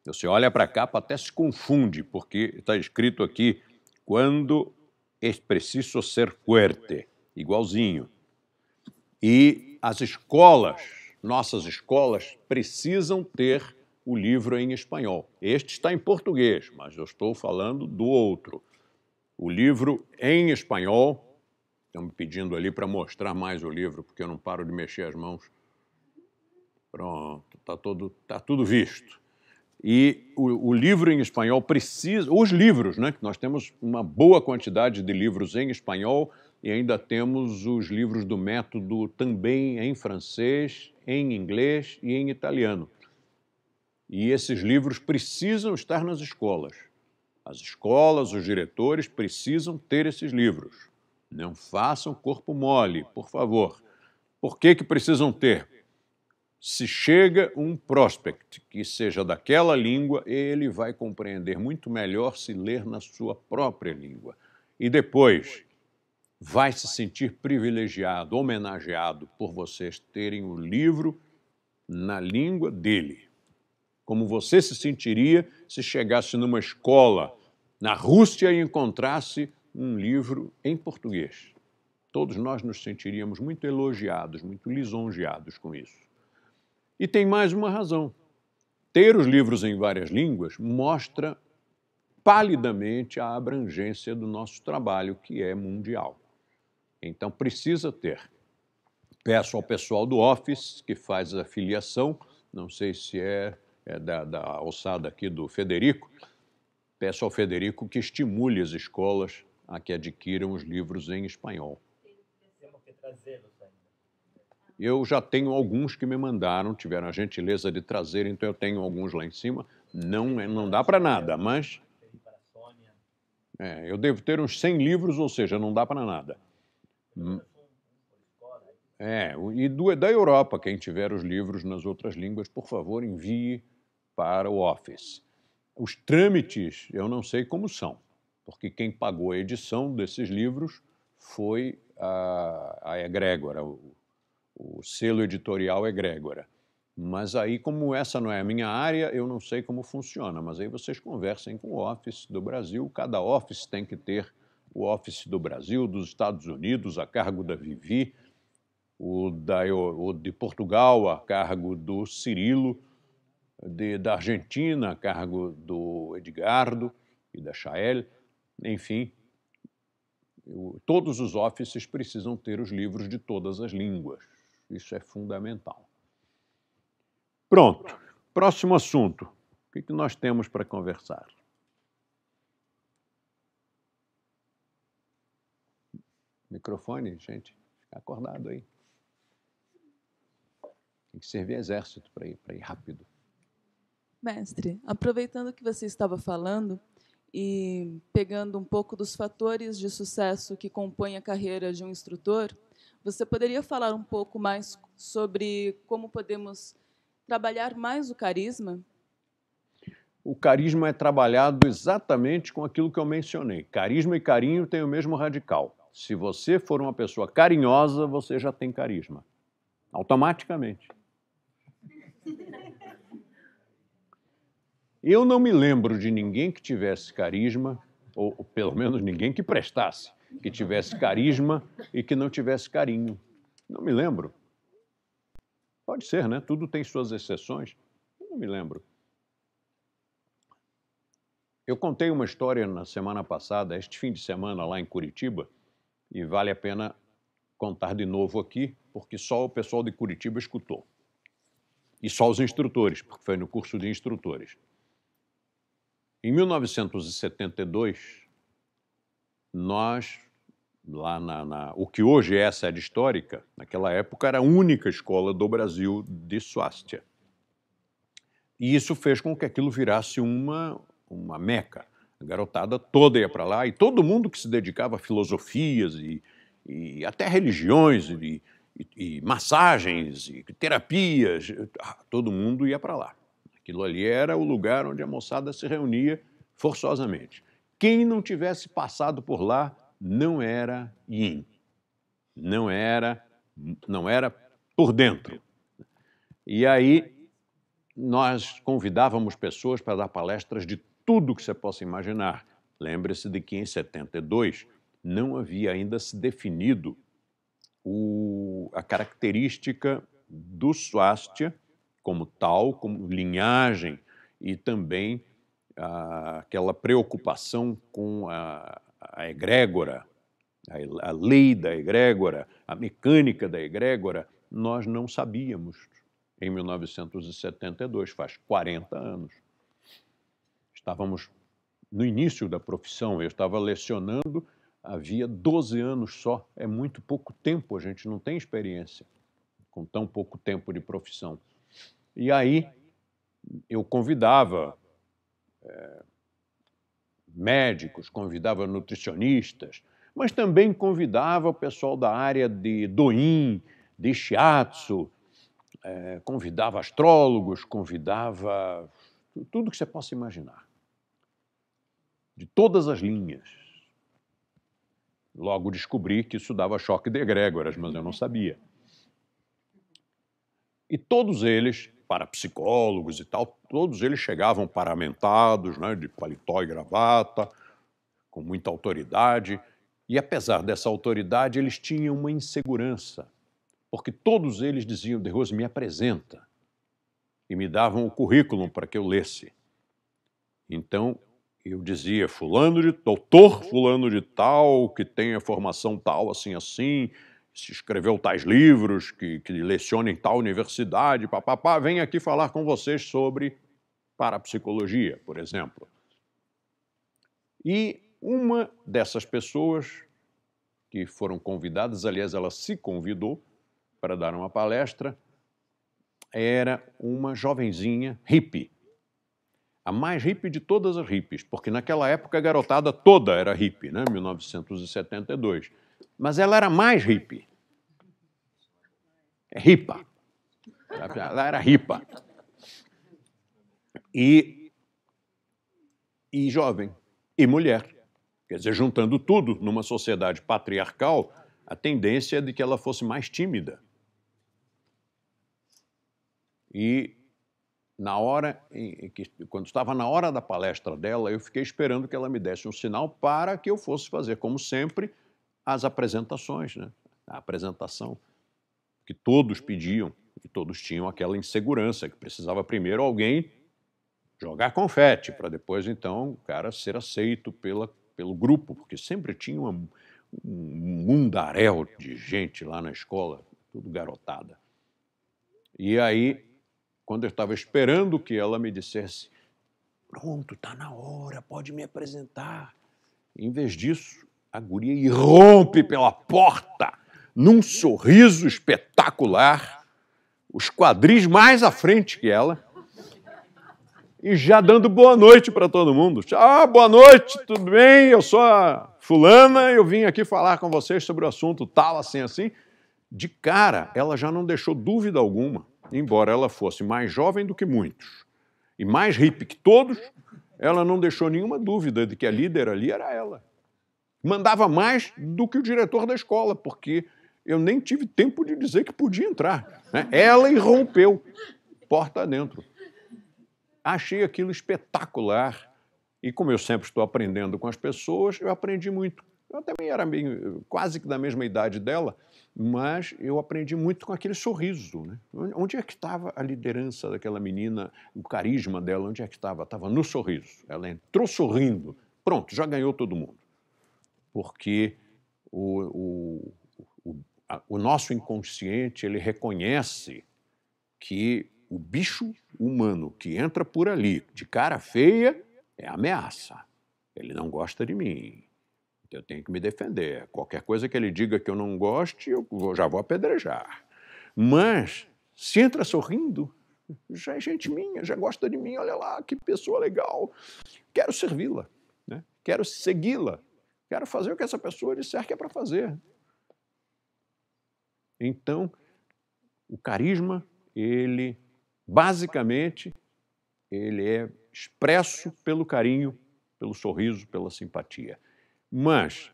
Você olha para a capa até se confunde, porque está escrito aqui: quando é preciso ser fuerte, igualzinho. E as escolas, nossas escolas, precisam ter o livro em espanhol. Este está em português, mas eu estou falando do outro. O livro em espanhol, estão me pedindo ali para mostrar mais o livro, porque eu não paro de mexer as mãos. Pronto, está tá tudo visto. E o, o, livro em espanhol precisa, os livros, né? Nós temos uma boa quantidade de livros em espanhol e ainda temos os livros do método também em francês, em inglês e em italiano. E esses livros precisam estar nas escolas. As escolas, os diretores precisam ter esses livros. Não façam corpo mole, por favor. Por que, que precisam ter? Se chega um prospect que seja daquela língua, ele vai compreender muito melhor se ler na sua própria língua. E depois, vai se sentir privilegiado, homenageado por vocês terem o livro na língua dele. Como você se sentiria se chegasse numa escola na Rússia e encontrasse um livro em português. Todos nós nos sentiríamos muito elogiados, muito lisonjeados com isso. E tem mais uma razão. Ter os livros em várias línguas mostra palidamente a abrangência do nosso trabalho, que é mundial. Então precisa ter. Peço ao pessoal do Office que faz a filiação, não sei se é, é da, da alçada aqui do Federico, peço ao Federico que estimule as escolas a que adquiram os livros em espanhol. Eu já tenho alguns que me mandaram, tiveram a gentileza de trazer, então eu tenho alguns lá em cima. Não, é, não dá para nada, mas. É, eu devo ter uns 100 livros, ou seja, não dá para nada. Hum. É, e do, da Europa, quem tiver os livros nas outras línguas, por favor, envie para o Office. Os trâmites, eu não sei como são, porque quem pagou a edição desses livros foi a, a Egrégora, o, o selo editorial Egrégora. Mas aí, como essa não é a minha área, eu não sei como funciona. Mas aí vocês conversem com o Office do Brasil. Cada Office tem que ter o Office do Brasil, dos Estados Unidos, a cargo da Vivi, o, da, o de Portugal, a cargo do Cirilo, de, da Argentina, a cargo do Edgardo e da Chael, enfim. Eu, todos os offices precisam ter os livros de todas as línguas. Isso é fundamental. Pronto. Próximo assunto. O que, que nós temos para conversar? Microfone, gente, fica acordado aí. Tem que servir exército para ir, ir rápido. Mestre, aproveitando que você estava falando e pegando um pouco dos fatores de sucesso que compõem a carreira de um instrutor, você poderia falar um pouco mais sobre como podemos trabalhar mais o carisma? O carisma é trabalhado exatamente com aquilo que eu mencionei. Carisma e carinho têm o mesmo radical se você for uma pessoa carinhosa, você já tem carisma, automaticamente. Eu não me lembro de ninguém que tivesse carisma, ou, pelo menos ninguém que prestasse, que tivesse carisma e que não tivesse carinho. Não me lembro. Pode ser, né? Tudo tem suas exceções. Eu não me lembro. Eu contei uma história na semana passada, este fim de semana lá em Curitiba, e vale a pena contar de novo aqui, porque só o pessoal de Curitiba escutou. E só os instrutores, porque foi no curso de instrutores. Em 1972, nós, lá na, na o que hoje é a sede histórica, naquela época era a única escola do Brasil de Suástia. E isso fez com que aquilo virasse uma, uma meca. A garotada toda ia para lá e todo mundo que se dedicava a filosofias e, e até religiões e, e, e massagens e terapias, ah, todo mundo ia para lá. Aquilo ali era o lugar onde a moçada se reunia forçosamente. Quem não tivesse passado por lá não era yin, não era, não era por dentro. E aí nós convidávamos pessoas para dar palestras de tudo que você possa imaginar. Lembre-se de que em 72 não havia ainda se definido o, a característica do swastika como tal, como linhagem e também ah, aquela preocupação com a, a egrégora, a, a lei da egrégora, a mecânica da egrégora, nós não sabíamos em 1972, faz 40 anos. Estávamos no início da profissão, eu estava lecionando havia 12 anos só, é muito pouco tempo, a gente não tem experiência com tão pouco tempo de profissão. E aí eu convidava é, médicos, convidava nutricionistas, mas também convidava o pessoal da área de doin, de shiatsu, é, convidava astrólogos, convidava tudo que você possa imaginar de todas as linhas. Logo descobri que isso dava choque de egrégoras, mas eu não sabia. E todos eles, para psicólogos e tal, todos eles chegavam paramentados, né, de paletó e gravata, com muita autoridade. E apesar dessa autoridade, eles tinham uma insegurança, porque todos eles diziam: De Rose, me apresenta. E me davam o currículo para que eu lesse. Então eu dizia, fulano de doutor fulano de tal, que tem a formação tal, assim, assim, se escreveu tais livros, que, que leciona em tal universidade, papapá, vem aqui falar com vocês sobre parapsicologia, por exemplo. E uma dessas pessoas que foram convidadas, aliás, ela se convidou para dar uma palestra, era uma jovenzinha hippie a mais hippie de todas as hippies, porque naquela época a garotada toda era hippie, né? 1972. Mas ela era mais hippie. É ripa. Ela era ripa. E, e jovem, e mulher. Quer dizer, juntando tudo numa sociedade patriarcal, a tendência é de que ela fosse mais tímida. E na hora em que, quando estava na hora da palestra dela, eu fiquei esperando que ela me desse um sinal para que eu fosse fazer, como sempre, as apresentações, né? a apresentação que todos pediam que todos tinham aquela insegurança que precisava primeiro alguém jogar confete para depois então o cara ser aceito pela, pelo grupo, porque sempre tinha uma, um mundaréu de gente lá na escola, tudo garotada. E aí quando eu estava esperando que ela me dissesse: Pronto, está na hora, pode me apresentar. Em vez disso, a guria irrompe pela porta num sorriso espetacular, os quadris mais à frente que ela, e já dando boa noite para todo mundo. Ah, boa noite, tudo bem? Eu sou a fulana, eu vim aqui falar com vocês sobre o assunto tal, assim, assim. De cara, ela já não deixou dúvida alguma embora ela fosse mais jovem do que muitos e mais hippie que todos, ela não deixou nenhuma dúvida de que a líder ali era ela. Mandava mais do que o diretor da escola, porque eu nem tive tempo de dizer que podia entrar. Né? Ela irrompeu, porta dentro. Achei aquilo espetacular. E como eu sempre estou aprendendo com as pessoas, eu aprendi muito. Eu também era meio, quase que da mesma idade dela, mas eu aprendi muito com aquele sorriso. Né? Onde é que estava a liderança daquela menina, o carisma dela, onde é que estava? Estava no sorriso. Ela entrou sorrindo, pronto, já ganhou todo mundo. Porque o, o, o, a, o nosso inconsciente ele reconhece que o bicho humano que entra por ali de cara feia é ameaça. Ele não gosta de mim. Eu tenho que me defender. Qualquer coisa que ele diga que eu não goste, eu já vou apedrejar. Mas, se entra sorrindo, já é gente minha, já gosta de mim, olha lá, que pessoa legal. Quero servi-la, né? quero segui-la, quero fazer o que essa pessoa disser que é para fazer. Então, o carisma, ele basicamente ele é expresso pelo carinho, pelo sorriso, pela simpatia. Mas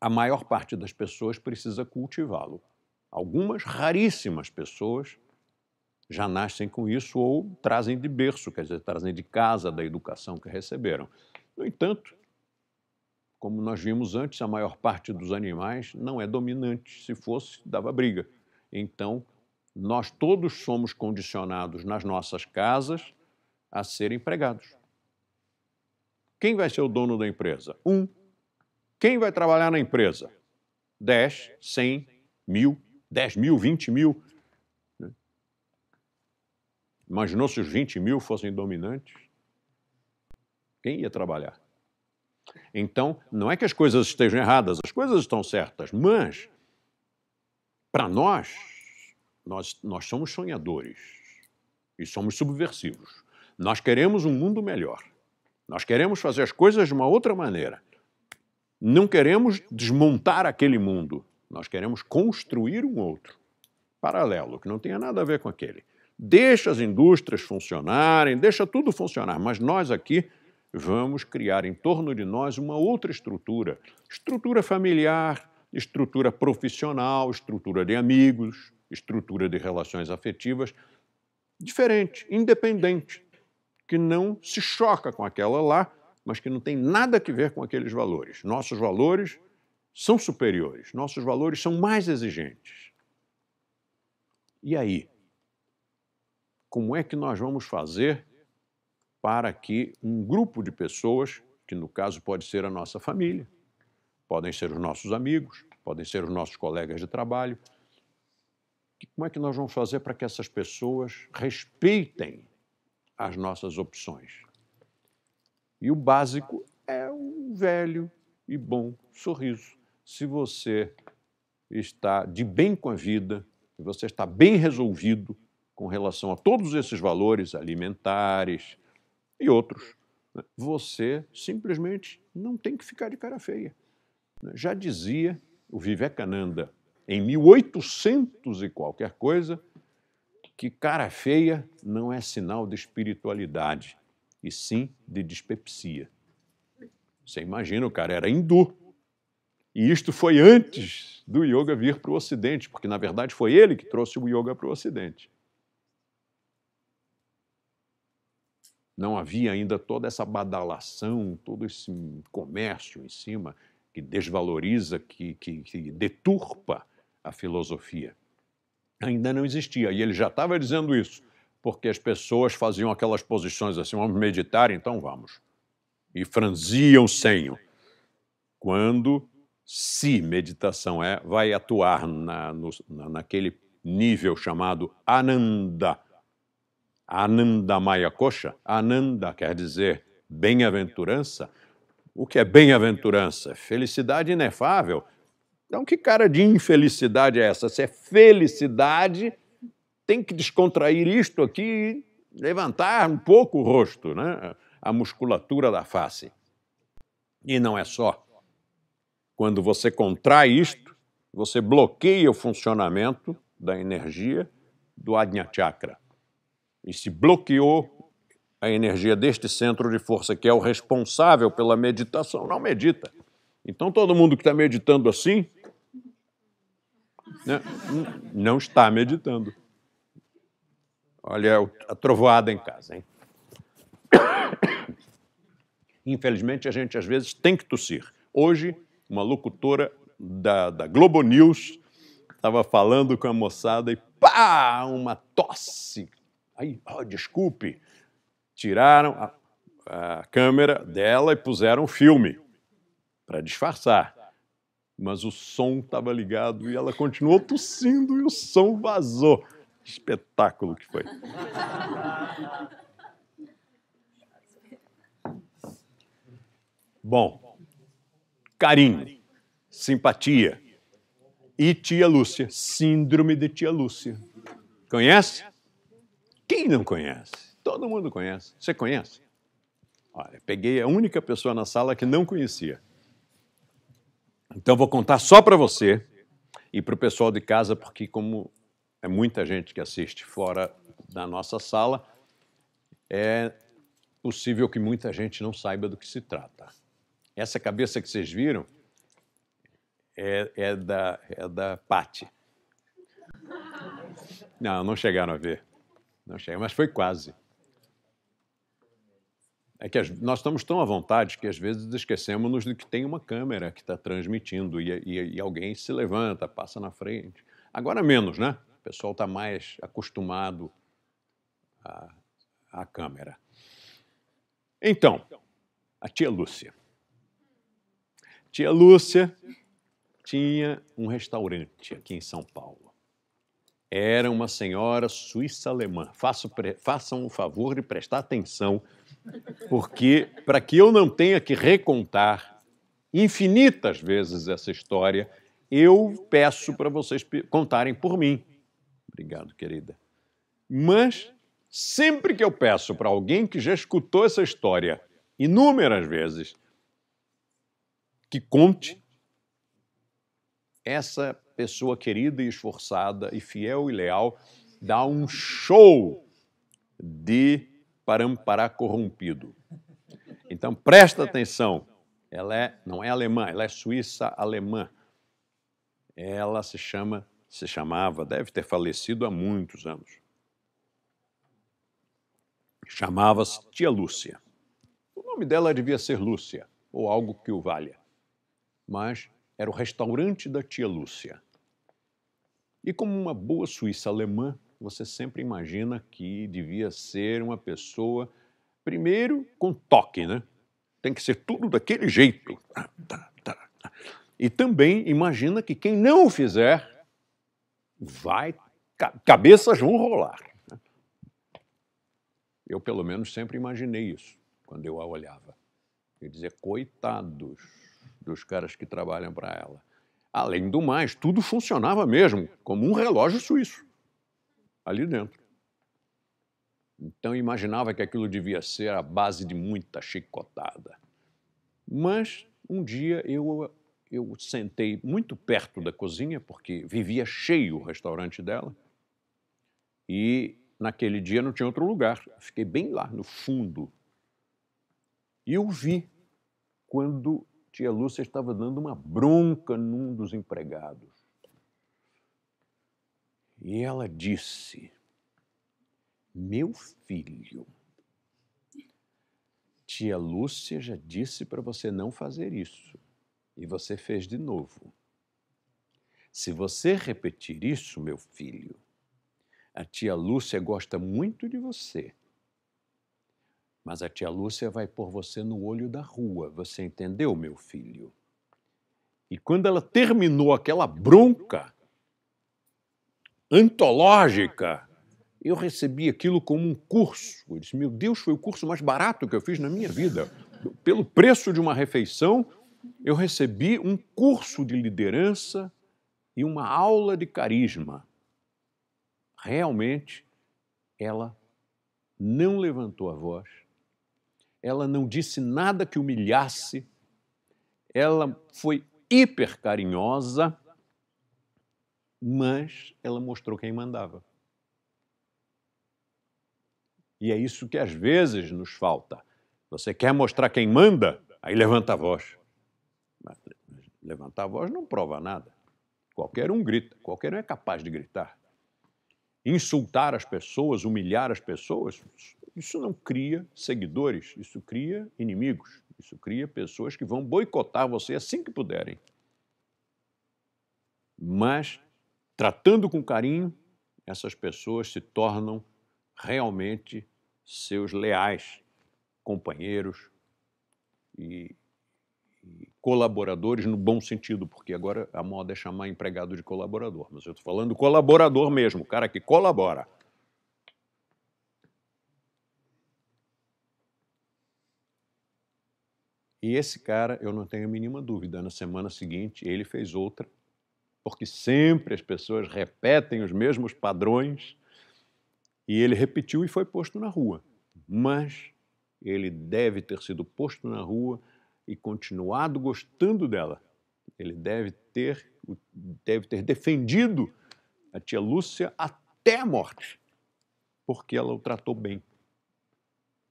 a maior parte das pessoas precisa cultivá-lo. Algumas raríssimas pessoas já nascem com isso ou trazem de berço, quer dizer, trazem de casa da educação que receberam. No entanto, como nós vimos antes, a maior parte dos animais não é dominante. Se fosse, dava briga. Então, nós todos somos condicionados nas nossas casas a serem pregados. Quem vai ser o dono da empresa? Um. Quem vai trabalhar na empresa? 10, 100, mil, 10 mil, 20 mil. Imaginou se os 20 mil fossem dominantes? Quem ia trabalhar? Então, não é que as coisas estejam erradas, as coisas estão certas, mas para nós, nós, nós somos sonhadores e somos subversivos. Nós queremos um mundo melhor. Nós queremos fazer as coisas de uma outra maneira. Não queremos desmontar aquele mundo. Nós queremos construir um outro, paralelo, que não tenha nada a ver com aquele. Deixa as indústrias funcionarem, deixa tudo funcionar, mas nós aqui vamos criar em torno de nós uma outra estrutura estrutura familiar, estrutura profissional, estrutura de amigos, estrutura de relações afetivas diferente, independente que não se choca com aquela lá, mas que não tem nada a ver com aqueles valores. Nossos valores são superiores, nossos valores são mais exigentes. E aí? Como é que nós vamos fazer para que um grupo de pessoas, que no caso pode ser a nossa família, podem ser os nossos amigos, podem ser os nossos colegas de trabalho, como é que nós vamos fazer para que essas pessoas respeitem as nossas opções. E o básico é um velho e bom sorriso. Se você está de bem com a vida, se você está bem resolvido com relação a todos esses valores alimentares e outros, né, você simplesmente não tem que ficar de cara feia. Né. Já dizia o Vivekananda, em 1800 e qualquer coisa, que cara feia não é sinal de espiritualidade, e sim de dispepsia. Você imagina, o cara era hindu. E isto foi antes do yoga vir para o Ocidente, porque na verdade foi ele que trouxe o yoga para o Ocidente. Não havia ainda toda essa badalação, todo esse comércio em cima que desvaloriza, que, que, que deturpa a filosofia ainda não existia. E ele já estava dizendo isso, porque as pessoas faziam aquelas posições assim: vamos meditar, então vamos. E franziam o senho. Quando, se meditação é, vai atuar na, no, na, naquele nível chamado Ananda. Anandamaya Kosha, Ananda quer dizer bem-aventurança. O que é bem-aventurança? Felicidade inefável então, que cara de infelicidade é essa? Se é felicidade, tem que descontrair isto aqui e levantar um pouco o rosto, né? a musculatura da face. E não é só. Quando você contrai isto, você bloqueia o funcionamento da energia do Ajna Chakra. E se bloqueou a energia deste centro de força, que é o responsável pela meditação, não medita. Então, todo mundo que está meditando assim, né? Não está meditando. Olha a trovoada em casa, hein? Infelizmente, a gente às vezes tem que tossir. Hoje, uma locutora da, da Globo News estava falando com a moçada e pá, uma tosse. Aí, oh, desculpe. Tiraram a, a câmera dela e puseram filme para disfarçar mas o som estava ligado e ela continuou tossindo e o som vazou. Espetáculo que foi. Bom, carinho, simpatia. E tia Lúcia, síndrome de tia Lúcia. Conhece? Quem não conhece? Todo mundo conhece. Você conhece? Olha, peguei a única pessoa na sala que não conhecia. Então vou contar só para você e para o pessoal de casa, porque como é muita gente que assiste fora da nossa sala, é possível que muita gente não saiba do que se trata. Essa cabeça que vocês viram é, é da, é da Patti. Não, não chegaram a ver. Não chegaram, mas foi quase. É que nós estamos tão à vontade que às vezes esquecemos-nos de que tem uma câmera que está transmitindo e, e, e, alguém se levanta, passa na frente. Agora menos, né? O pessoal está mais acostumado à, à câmera. Então, a tia Lúcia. Tia Lúcia tinha um restaurante aqui em São Paulo era uma senhora suíça-alemã. façam o favor de prestar atenção porque, para que eu não tenha que recontar infinitas vezes essa história, eu peço para vocês contarem por mim. Obrigado, querida. Mas, sempre que eu peço para alguém que já escutou essa história inúmeras vezes, que conte, essa pessoa querida e esforçada e fiel e leal dá um show de para amparar corrompido. Então presta atenção, ela é, não é alemã, ela é suíça alemã. Ela se chama, se chamava, deve ter falecido há muitos anos. Chamava-se Tia Lúcia. O nome dela devia ser Lúcia, ou algo que o valha. Mas era o restaurante da Tia Lúcia. E como uma boa suíça alemã, você sempre imagina que devia ser uma pessoa, primeiro, com toque, né? Tem que ser tudo daquele jeito. Tá, tá, tá. E também imagina que quem não o fizer vai. Cabeças vão rolar. Né? Eu, pelo menos, sempre imaginei isso quando eu a olhava. Quer dizer, coitados dos caras que trabalham para ela. Além do mais, tudo funcionava mesmo, como um relógio suíço ali dentro. Então imaginava que aquilo devia ser a base de muita chicotada. Mas um dia eu, eu sentei muito perto da cozinha, porque vivia cheio o restaurante dela, e naquele dia não tinha outro lugar. Fiquei bem lá no fundo. E eu vi quando tia Lúcia estava dando uma bronca num dos empregados. E ela disse: Meu filho, tia Lúcia já disse para você não fazer isso. E você fez de novo. Se você repetir isso, meu filho, a tia Lúcia gosta muito de você. Mas a tia Lúcia vai pôr você no olho da rua, você entendeu, meu filho? E quando ela terminou aquela bronca, antológica. Eu recebi aquilo como um curso. Eu disse: Meu Deus, foi o curso mais barato que eu fiz na minha vida. Pelo preço de uma refeição, eu recebi um curso de liderança e uma aula de carisma. Realmente, ela não levantou a voz, ela não disse nada que humilhasse, ela foi hiper carinhosa mas ela mostrou quem mandava. E é isso que às vezes nos falta. Você quer mostrar quem manda, aí levanta a voz. Mas levantar a voz não prova nada. Qualquer um grita, qualquer um é capaz de gritar. Insultar as pessoas, humilhar as pessoas, isso não cria seguidores, isso cria inimigos, isso cria pessoas que vão boicotar você assim que puderem. Mas Tratando com carinho, essas pessoas se tornam realmente seus leais companheiros e, colaboradores no bom sentido, porque agora a moda é chamar empregado de colaborador, mas eu estou falando colaborador mesmo, o cara que colabora. E esse cara, eu não tenho a mínima dúvida, na semana seguinte ele fez outra porque sempre as pessoas repetem os mesmos padrões. E ele repetiu e foi posto na rua. Mas ele deve ter sido posto na rua e continuado gostando dela. Ele deve ter, deve ter defendido a tia Lúcia até a morte, porque ela o tratou bem.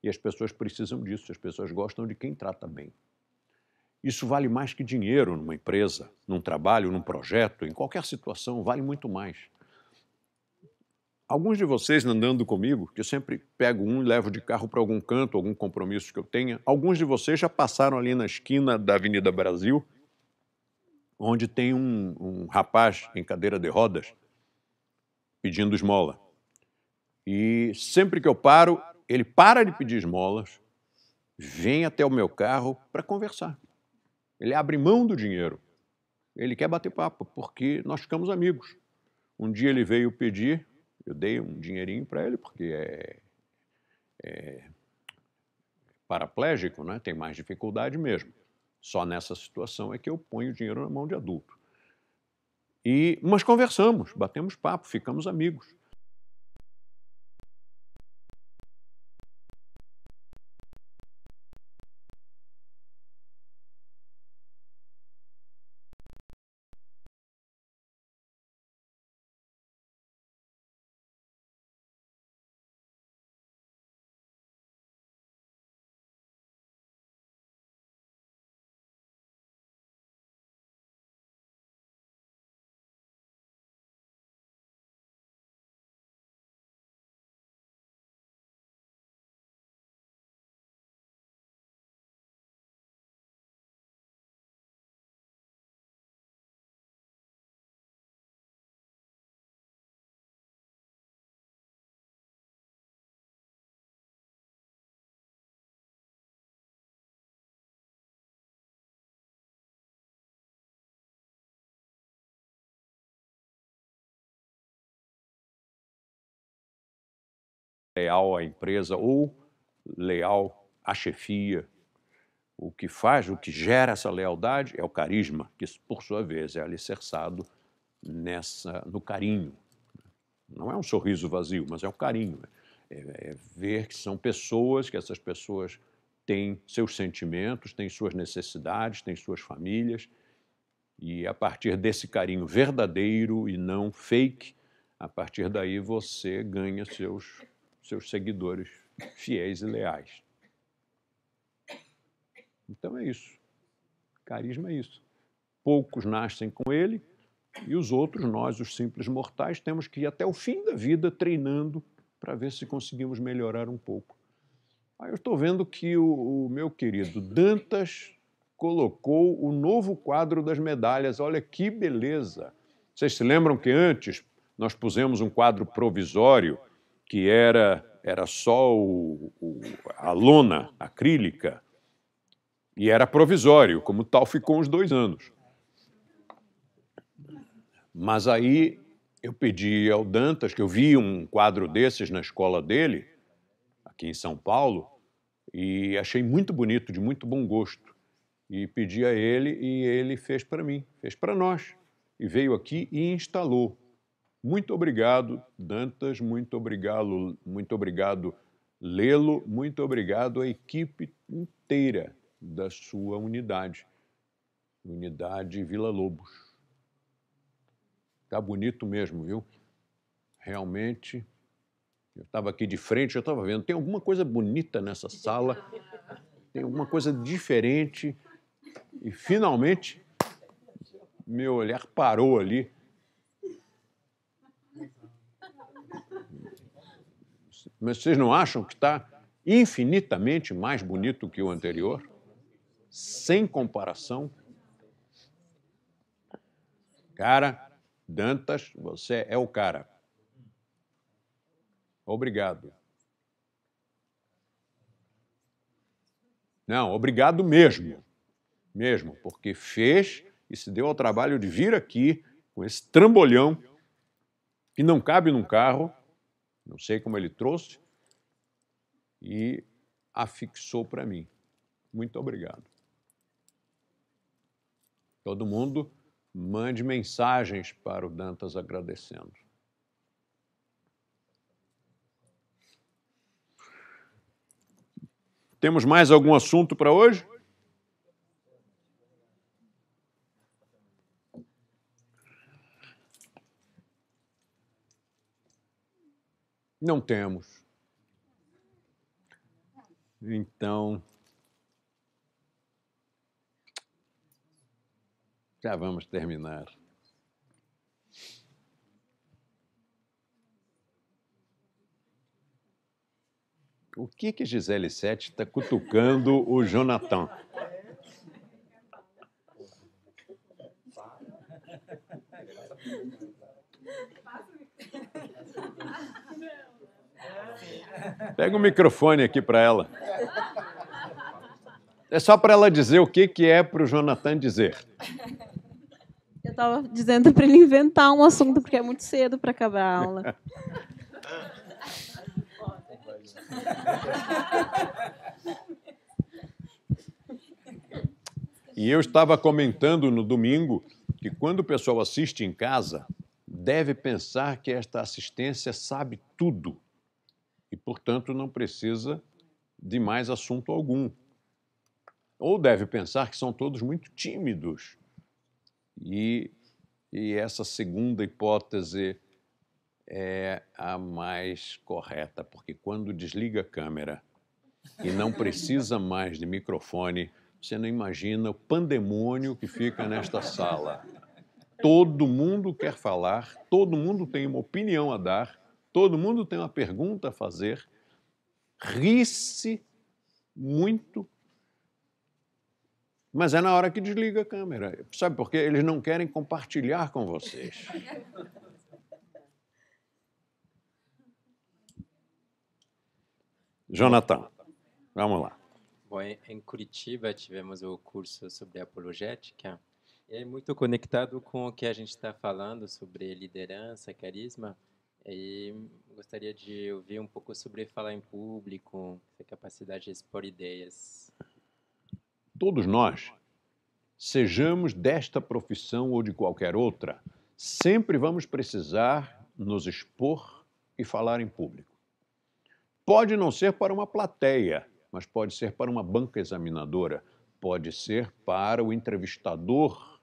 E as pessoas precisam disso, as pessoas gostam de quem trata bem. Isso vale mais que dinheiro numa empresa, num trabalho, num projeto, em qualquer situação, vale muito mais. Alguns de vocês andando comigo, que eu sempre pego um e levo de carro para algum canto, algum compromisso que eu tenha, alguns de vocês já passaram ali na esquina da Avenida Brasil, onde tem um, um rapaz em cadeira de rodas pedindo esmola. E sempre que eu paro, ele para de pedir esmolas, vem até o meu carro para conversar. Ele abre mão do dinheiro. Ele quer bater papo, porque nós ficamos amigos. Um dia ele veio pedir, eu dei um dinheirinho para ele, porque é, é paraplégico, né? tem mais dificuldade mesmo. Só nessa situação é que eu ponho dinheiro na mão de adulto. E, mas conversamos, batemos papo, ficamos amigos. leal à empresa ou leal à chefia. O que faz, o que gera essa lealdade é o carisma, que por sua vez é alicerçado nessa, no carinho. Não é um sorriso vazio, mas é o carinho. É, é ver que são pessoas, que essas pessoas têm seus sentimentos, têm suas necessidades, têm suas famílias. E a partir desse carinho verdadeiro e não fake, a partir daí você ganha seus seus seguidores fiéis e leais. Então é isso. Carisma é isso. Poucos nascem com ele e os outros, nós, os simples mortais, temos que ir até o fim da vida treinando para ver se conseguimos melhorar um pouco. Aí eu estou vendo que o, o meu querido Dantas colocou o novo quadro das medalhas. Olha que beleza! Vocês se lembram que antes nós pusemos um quadro provisório que era, era só o, o, a lona acrílica e era provisório, como tal ficou uns dois anos. Mas aí eu pedi ao Dantas, que eu vi um quadro desses na escola dele, aqui em São Paulo, e achei muito bonito, de muito bom gosto. E pedi a ele e ele fez para mim, fez para nós. E veio aqui e instalou. Muito obrigado, Dantas, muito obrigado, muito obrigado, Lelo, muito obrigado à equipe inteira da sua unidade, Unidade Vila Lobos. Tá bonito mesmo, viu? Realmente, eu estava aqui de frente, eu estava vendo, tem alguma coisa bonita nessa sala, tem alguma coisa diferente, e finalmente meu olhar parou ali Mas vocês não acham que está infinitamente mais bonito que o anterior? Sem comparação? Cara, Dantas, você é o cara. Obrigado. Não, obrigado mesmo. Mesmo, porque fez e se deu ao trabalho de vir aqui com esse trambolhão que não cabe num carro não sei como ele trouxe e afixou para mim. Muito obrigado. Todo mundo mande mensagens para o Dantas agradecendo. Temos mais algum assunto para hoje? Não temos. Então, já vamos terminar. O que que Gisele Sete está cutucando o Jonathan? Pega o microfone aqui para ela. É só para ela dizer o que, que é para o Jonathan dizer. Eu estava dizendo para ele inventar um assunto, porque é muito cedo para acabar a aula. E eu estava comentando no domingo que quando o pessoal assiste em casa, deve pensar que esta assistência sabe tudo e, portanto, não precisa de mais assunto algum. Ou deve pensar que são todos muito tímidos. E, e essa segunda hipótese é a mais correta, porque quando desliga a câmera e não precisa mais de microfone, você não imagina o pandemônio que fica nesta sala. Todo mundo quer falar, todo mundo tem uma opinião a dar todo mundo tem uma pergunta a fazer, ri-se muito, mas é na hora que desliga a câmera. Sabe por quê? Eles não querem compartilhar com vocês. Jonathan, vamos lá. Bom, em Curitiba tivemos o curso sobre apologética é, é muito conectado com o que a gente está falando sobre liderança, carisma. E gostaria de ouvir um pouco sobre falar em público, essa capacidade de expor ideias. Todos nós, sejamos desta profissão ou de qualquer outra, sempre vamos precisar nos expor e falar em público. Pode não ser para uma plateia, mas pode ser para uma banca examinadora, pode ser para o entrevistador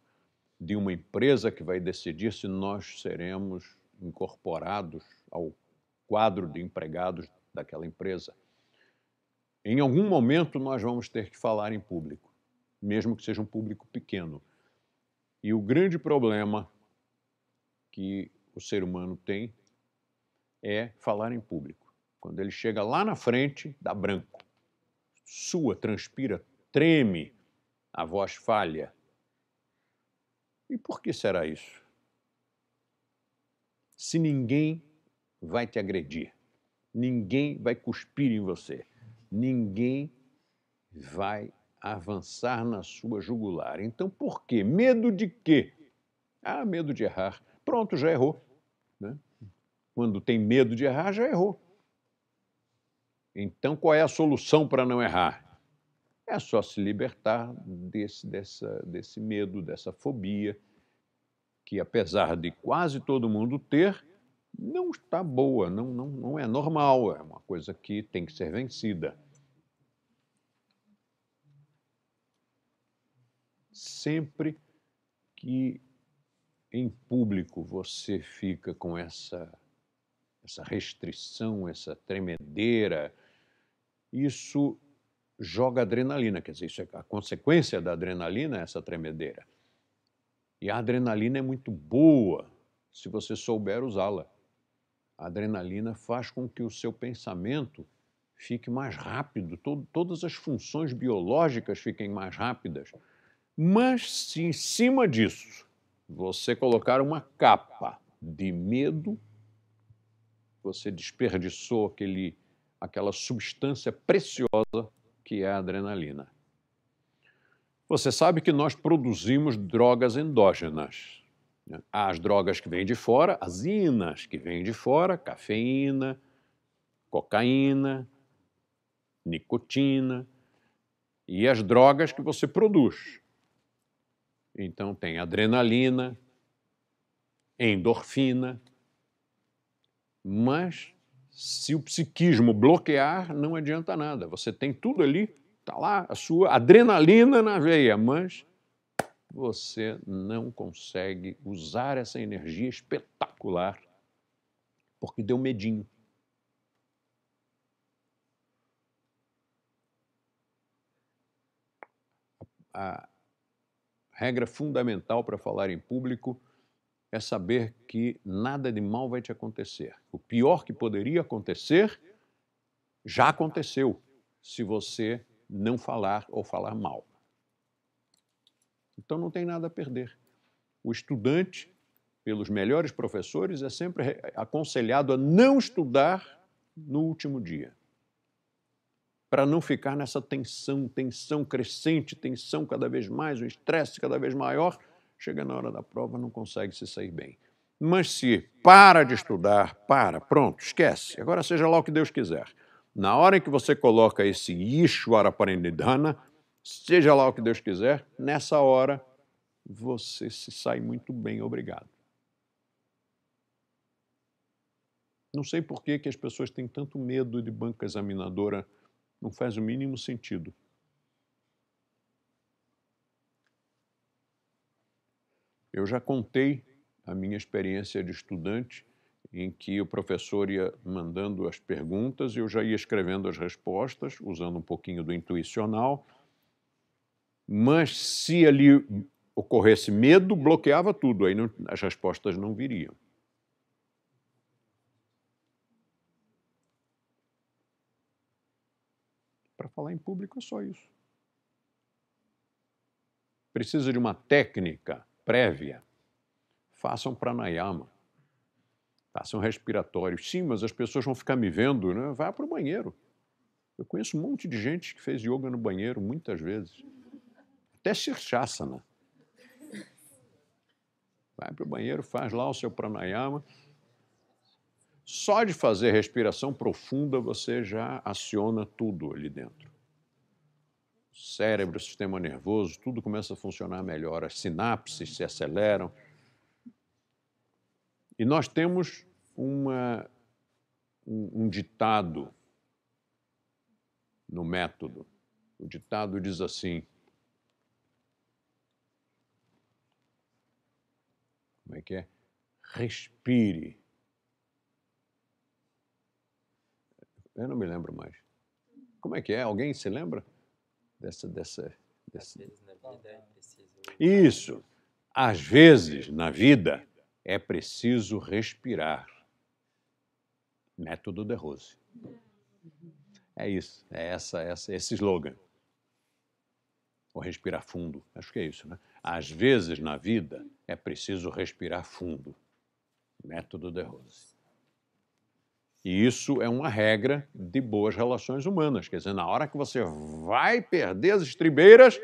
de uma empresa que vai decidir se nós seremos incorporados ao quadro de empregados daquela empresa. Em algum momento nós vamos ter que falar em público, mesmo que seja um público pequeno. E o grande problema que o ser humano tem é falar em público. Quando ele chega lá na frente, dá branco, sua, transpira, treme, a voz falha. E por que será isso? se ninguém vai te agredir, ninguém vai cuspir em você, ninguém vai avançar na sua jugular. Então, por quê? Medo de quê? Ah, medo de errar. Pronto, já errou. Né? Quando tem medo de errar, já errou. Então, qual é a solução para não errar? É só se libertar desse, dessa, desse medo, dessa fobia, que apesar de quase todo mundo ter, não está boa, não, não, não é normal, é uma coisa que tem que ser vencida. Sempre que em público você fica com essa, essa restrição, essa tremedeira, isso joga adrenalina, quer dizer, isso é a consequência da adrenalina é essa tremedeira. E a adrenalina é muito boa se você souber usá-la. A adrenalina faz com que o seu pensamento fique mais rápido, todas as funções biológicas fiquem mais rápidas. Mas se em cima disso você colocar uma capa de medo, você desperdiçou aquele, aquela substância preciosa que é a adrenalina. Você sabe que nós produzimos drogas endógenas. Né? Há as drogas que vêm de fora, as inas que vêm de fora, cafeína, cocaína, nicotina, e as drogas que você produz. Então tem adrenalina, endorfina, mas se o psiquismo bloquear, não adianta nada. Você tem tudo ali Está lá a sua adrenalina na veia, mas você não consegue usar essa energia espetacular porque deu medinho. A regra fundamental para falar em público é saber que nada de mal vai te acontecer. O pior que poderia acontecer já aconteceu se você não falar ou falar mal. Então não tem nada a perder. O estudante, pelos melhores professores, é sempre aconselhado a não estudar no último dia. Para não ficar nessa tensão, tensão crescente, tensão cada vez mais, um estresse cada vez maior, chega na hora da prova, não consegue se sair bem. Mas se para de estudar, para, pronto, esquece, agora seja lá o que Deus quiser. Na hora em que você coloca esse Ishvara Parinidhana, seja lá o que Deus quiser, nessa hora você se sai muito bem, obrigado. Não sei por que, que as pessoas têm tanto medo de banca examinadora, não faz o mínimo sentido. Eu já contei a minha experiência de estudante em que o professor ia mandando as perguntas e eu já ia escrevendo as respostas, usando um pouquinho do intuicional. Mas se ali ocorresse medo, bloqueava tudo, aí não, as respostas não viriam. Para falar em público é só isso. Precisa de uma técnica prévia. Façam pranayama Tá, são respiratórios. Sim, mas as pessoas vão ficar me vendo, né? Vá para o banheiro. Eu conheço um monte de gente que fez yoga no banheiro muitas vezes. Até Shirshasana. Vai para o banheiro, faz lá o seu pranayama. Só de fazer respiração profunda você já aciona tudo ali dentro. O cérebro, o sistema nervoso, tudo começa a funcionar melhor. As sinapses se aceleram e nós temos uma, um, um ditado no método. O ditado diz assim: Como é que é? Respire. Eu não me lembro mais. Como é que é? Alguém se lembra dessa dessa, dessa... É Isso. Às vezes na vida é preciso respirar. Método de Rose. É isso, é essa, essa, esse slogan. Ou respirar fundo, acho que é isso, né? Às vezes na vida é preciso respirar fundo. Método de Rose. E isso é uma regra de boas relações humanas. Quer dizer, na hora que você vai perder as estribeiras,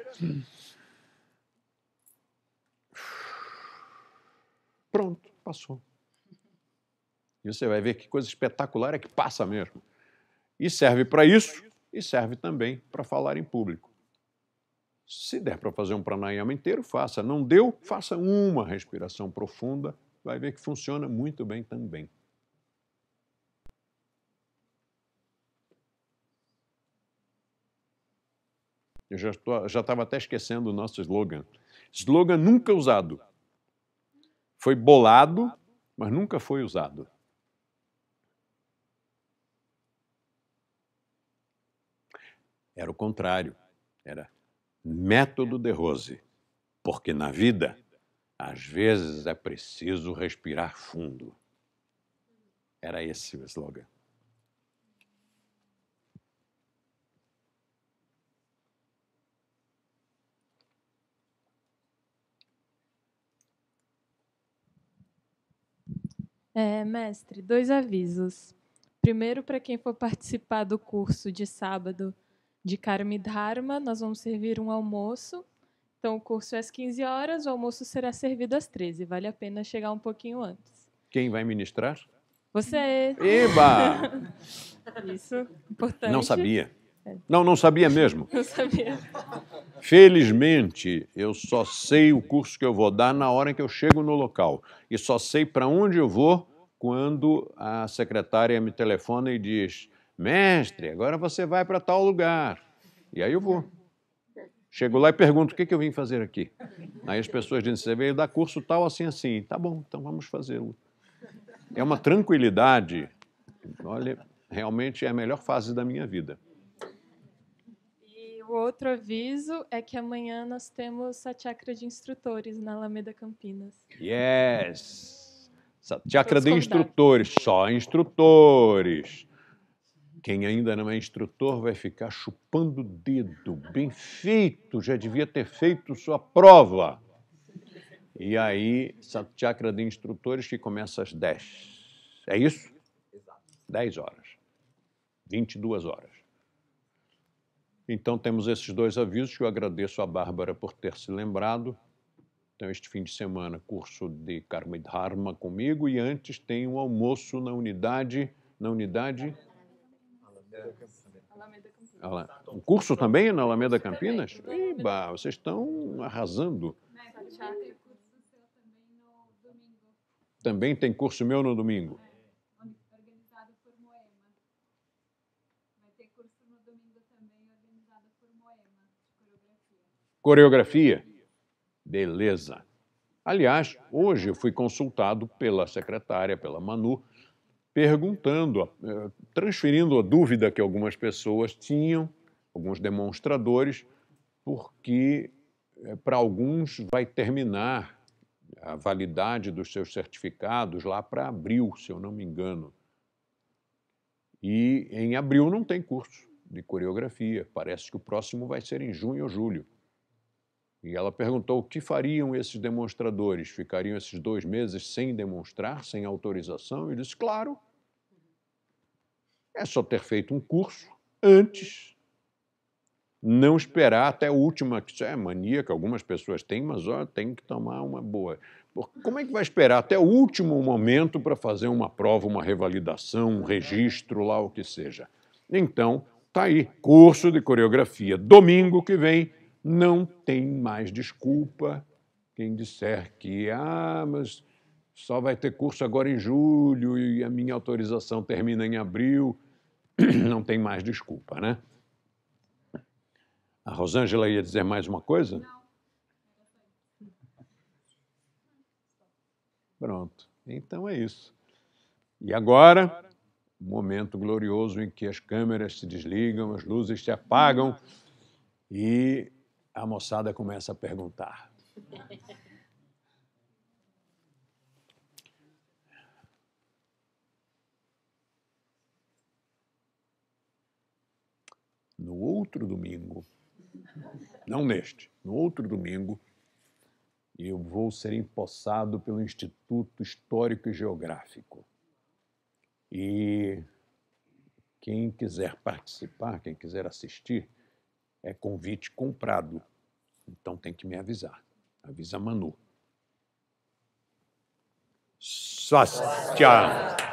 Pronto, passou. E você vai ver que coisa espetacular é que passa mesmo. E serve para isso e serve também para falar em público. Se der para fazer um pranayama inteiro, faça. Não deu, faça uma respiração profunda. Vai ver que funciona muito bem também. Eu já estava até esquecendo o nosso slogan. Slogan nunca usado. Foi bolado, mas nunca foi usado. Era o contrário. Era método de Rose. Porque na vida, às vezes é preciso respirar fundo. Era esse o slogan. É, mestre, dois avisos. Primeiro, para quem for participar do curso de sábado de Dharma, nós vamos servir um almoço. Então, o curso é às 15 horas, o almoço será servido às 13. Vale a pena chegar um pouquinho antes. Quem vai ministrar? Você! Eba! Isso, importante. Não sabia. É. Não, não sabia mesmo. Não sabia. Felizmente, eu só sei o curso que eu vou dar na hora que eu chego no local. E só sei para onde eu vou quando a secretária me telefona e diz: mestre, agora você vai para tal lugar. E aí eu vou. Chego lá e pergunto: o que, que eu vim fazer aqui? Aí as pessoas dizem: você veio dar curso tal, assim, assim. Tá bom, então vamos fazê-lo. É uma tranquilidade. Olha, realmente é a melhor fase da minha vida outro aviso é que amanhã nós temos a de instrutores na Alameda Campinas. Yes! Chacra de instrutores, só instrutores. Quem ainda não é instrutor vai ficar chupando o dedo. Bem feito, já devia ter feito sua prova. E aí, Chakra de instrutores que começa às 10. É isso? 10 horas. 22 horas. Então, temos esses dois avisos que eu agradeço à Bárbara por ter se lembrado. Então, este fim de semana, curso de Karma Dharma comigo e antes tem um almoço na unidade, na unidade... Um curso também na Alameda Campinas? Iba, vocês estão arrasando. É também tem curso meu no domingo. ter curso no domingo também, organizado por Moema, de coreografia. Coreografia? Beleza. Aliás, hoje eu fui consultado pela secretária, pela Manu, perguntando, eh, transferindo a dúvida que algumas pessoas tinham, alguns demonstradores, porque eh, para alguns vai terminar a validade dos seus certificados lá para abril, se eu não me engano. E em abril não tem curso de coreografia. Parece que o próximo vai ser em junho ou julho. E ela perguntou o que fariam esses demonstradores. Ficariam esses dois meses sem demonstrar, sem autorização? E disse, claro. É só ter feito um curso antes. Não esperar até a última, que isso é mania que algumas pessoas têm, mas ó, tem que tomar uma boa. Como é que vai esperar até o último momento para fazer uma prova, uma revalidação, um registro, lá o que seja? Então, tá aí, curso de coreografia. Domingo que vem não tem mais desculpa quem disser que, ah, mas só vai ter curso agora em julho e a minha autorização termina em abril. Não tem mais desculpa, né? A Rosângela ia dizer mais uma coisa? Não. Pronto. Então é isso. E agora, um momento glorioso em que as câmeras se desligam, as luzes se apagam e a moçada começa a perguntar. No outro domingo, não neste, no outro domingo, e eu vou ser empossado pelo Instituto Histórico e Geográfico. E quem quiser participar, quem quiser assistir, é convite comprado. Então tem que me avisar. Avisa Manu. Swastia.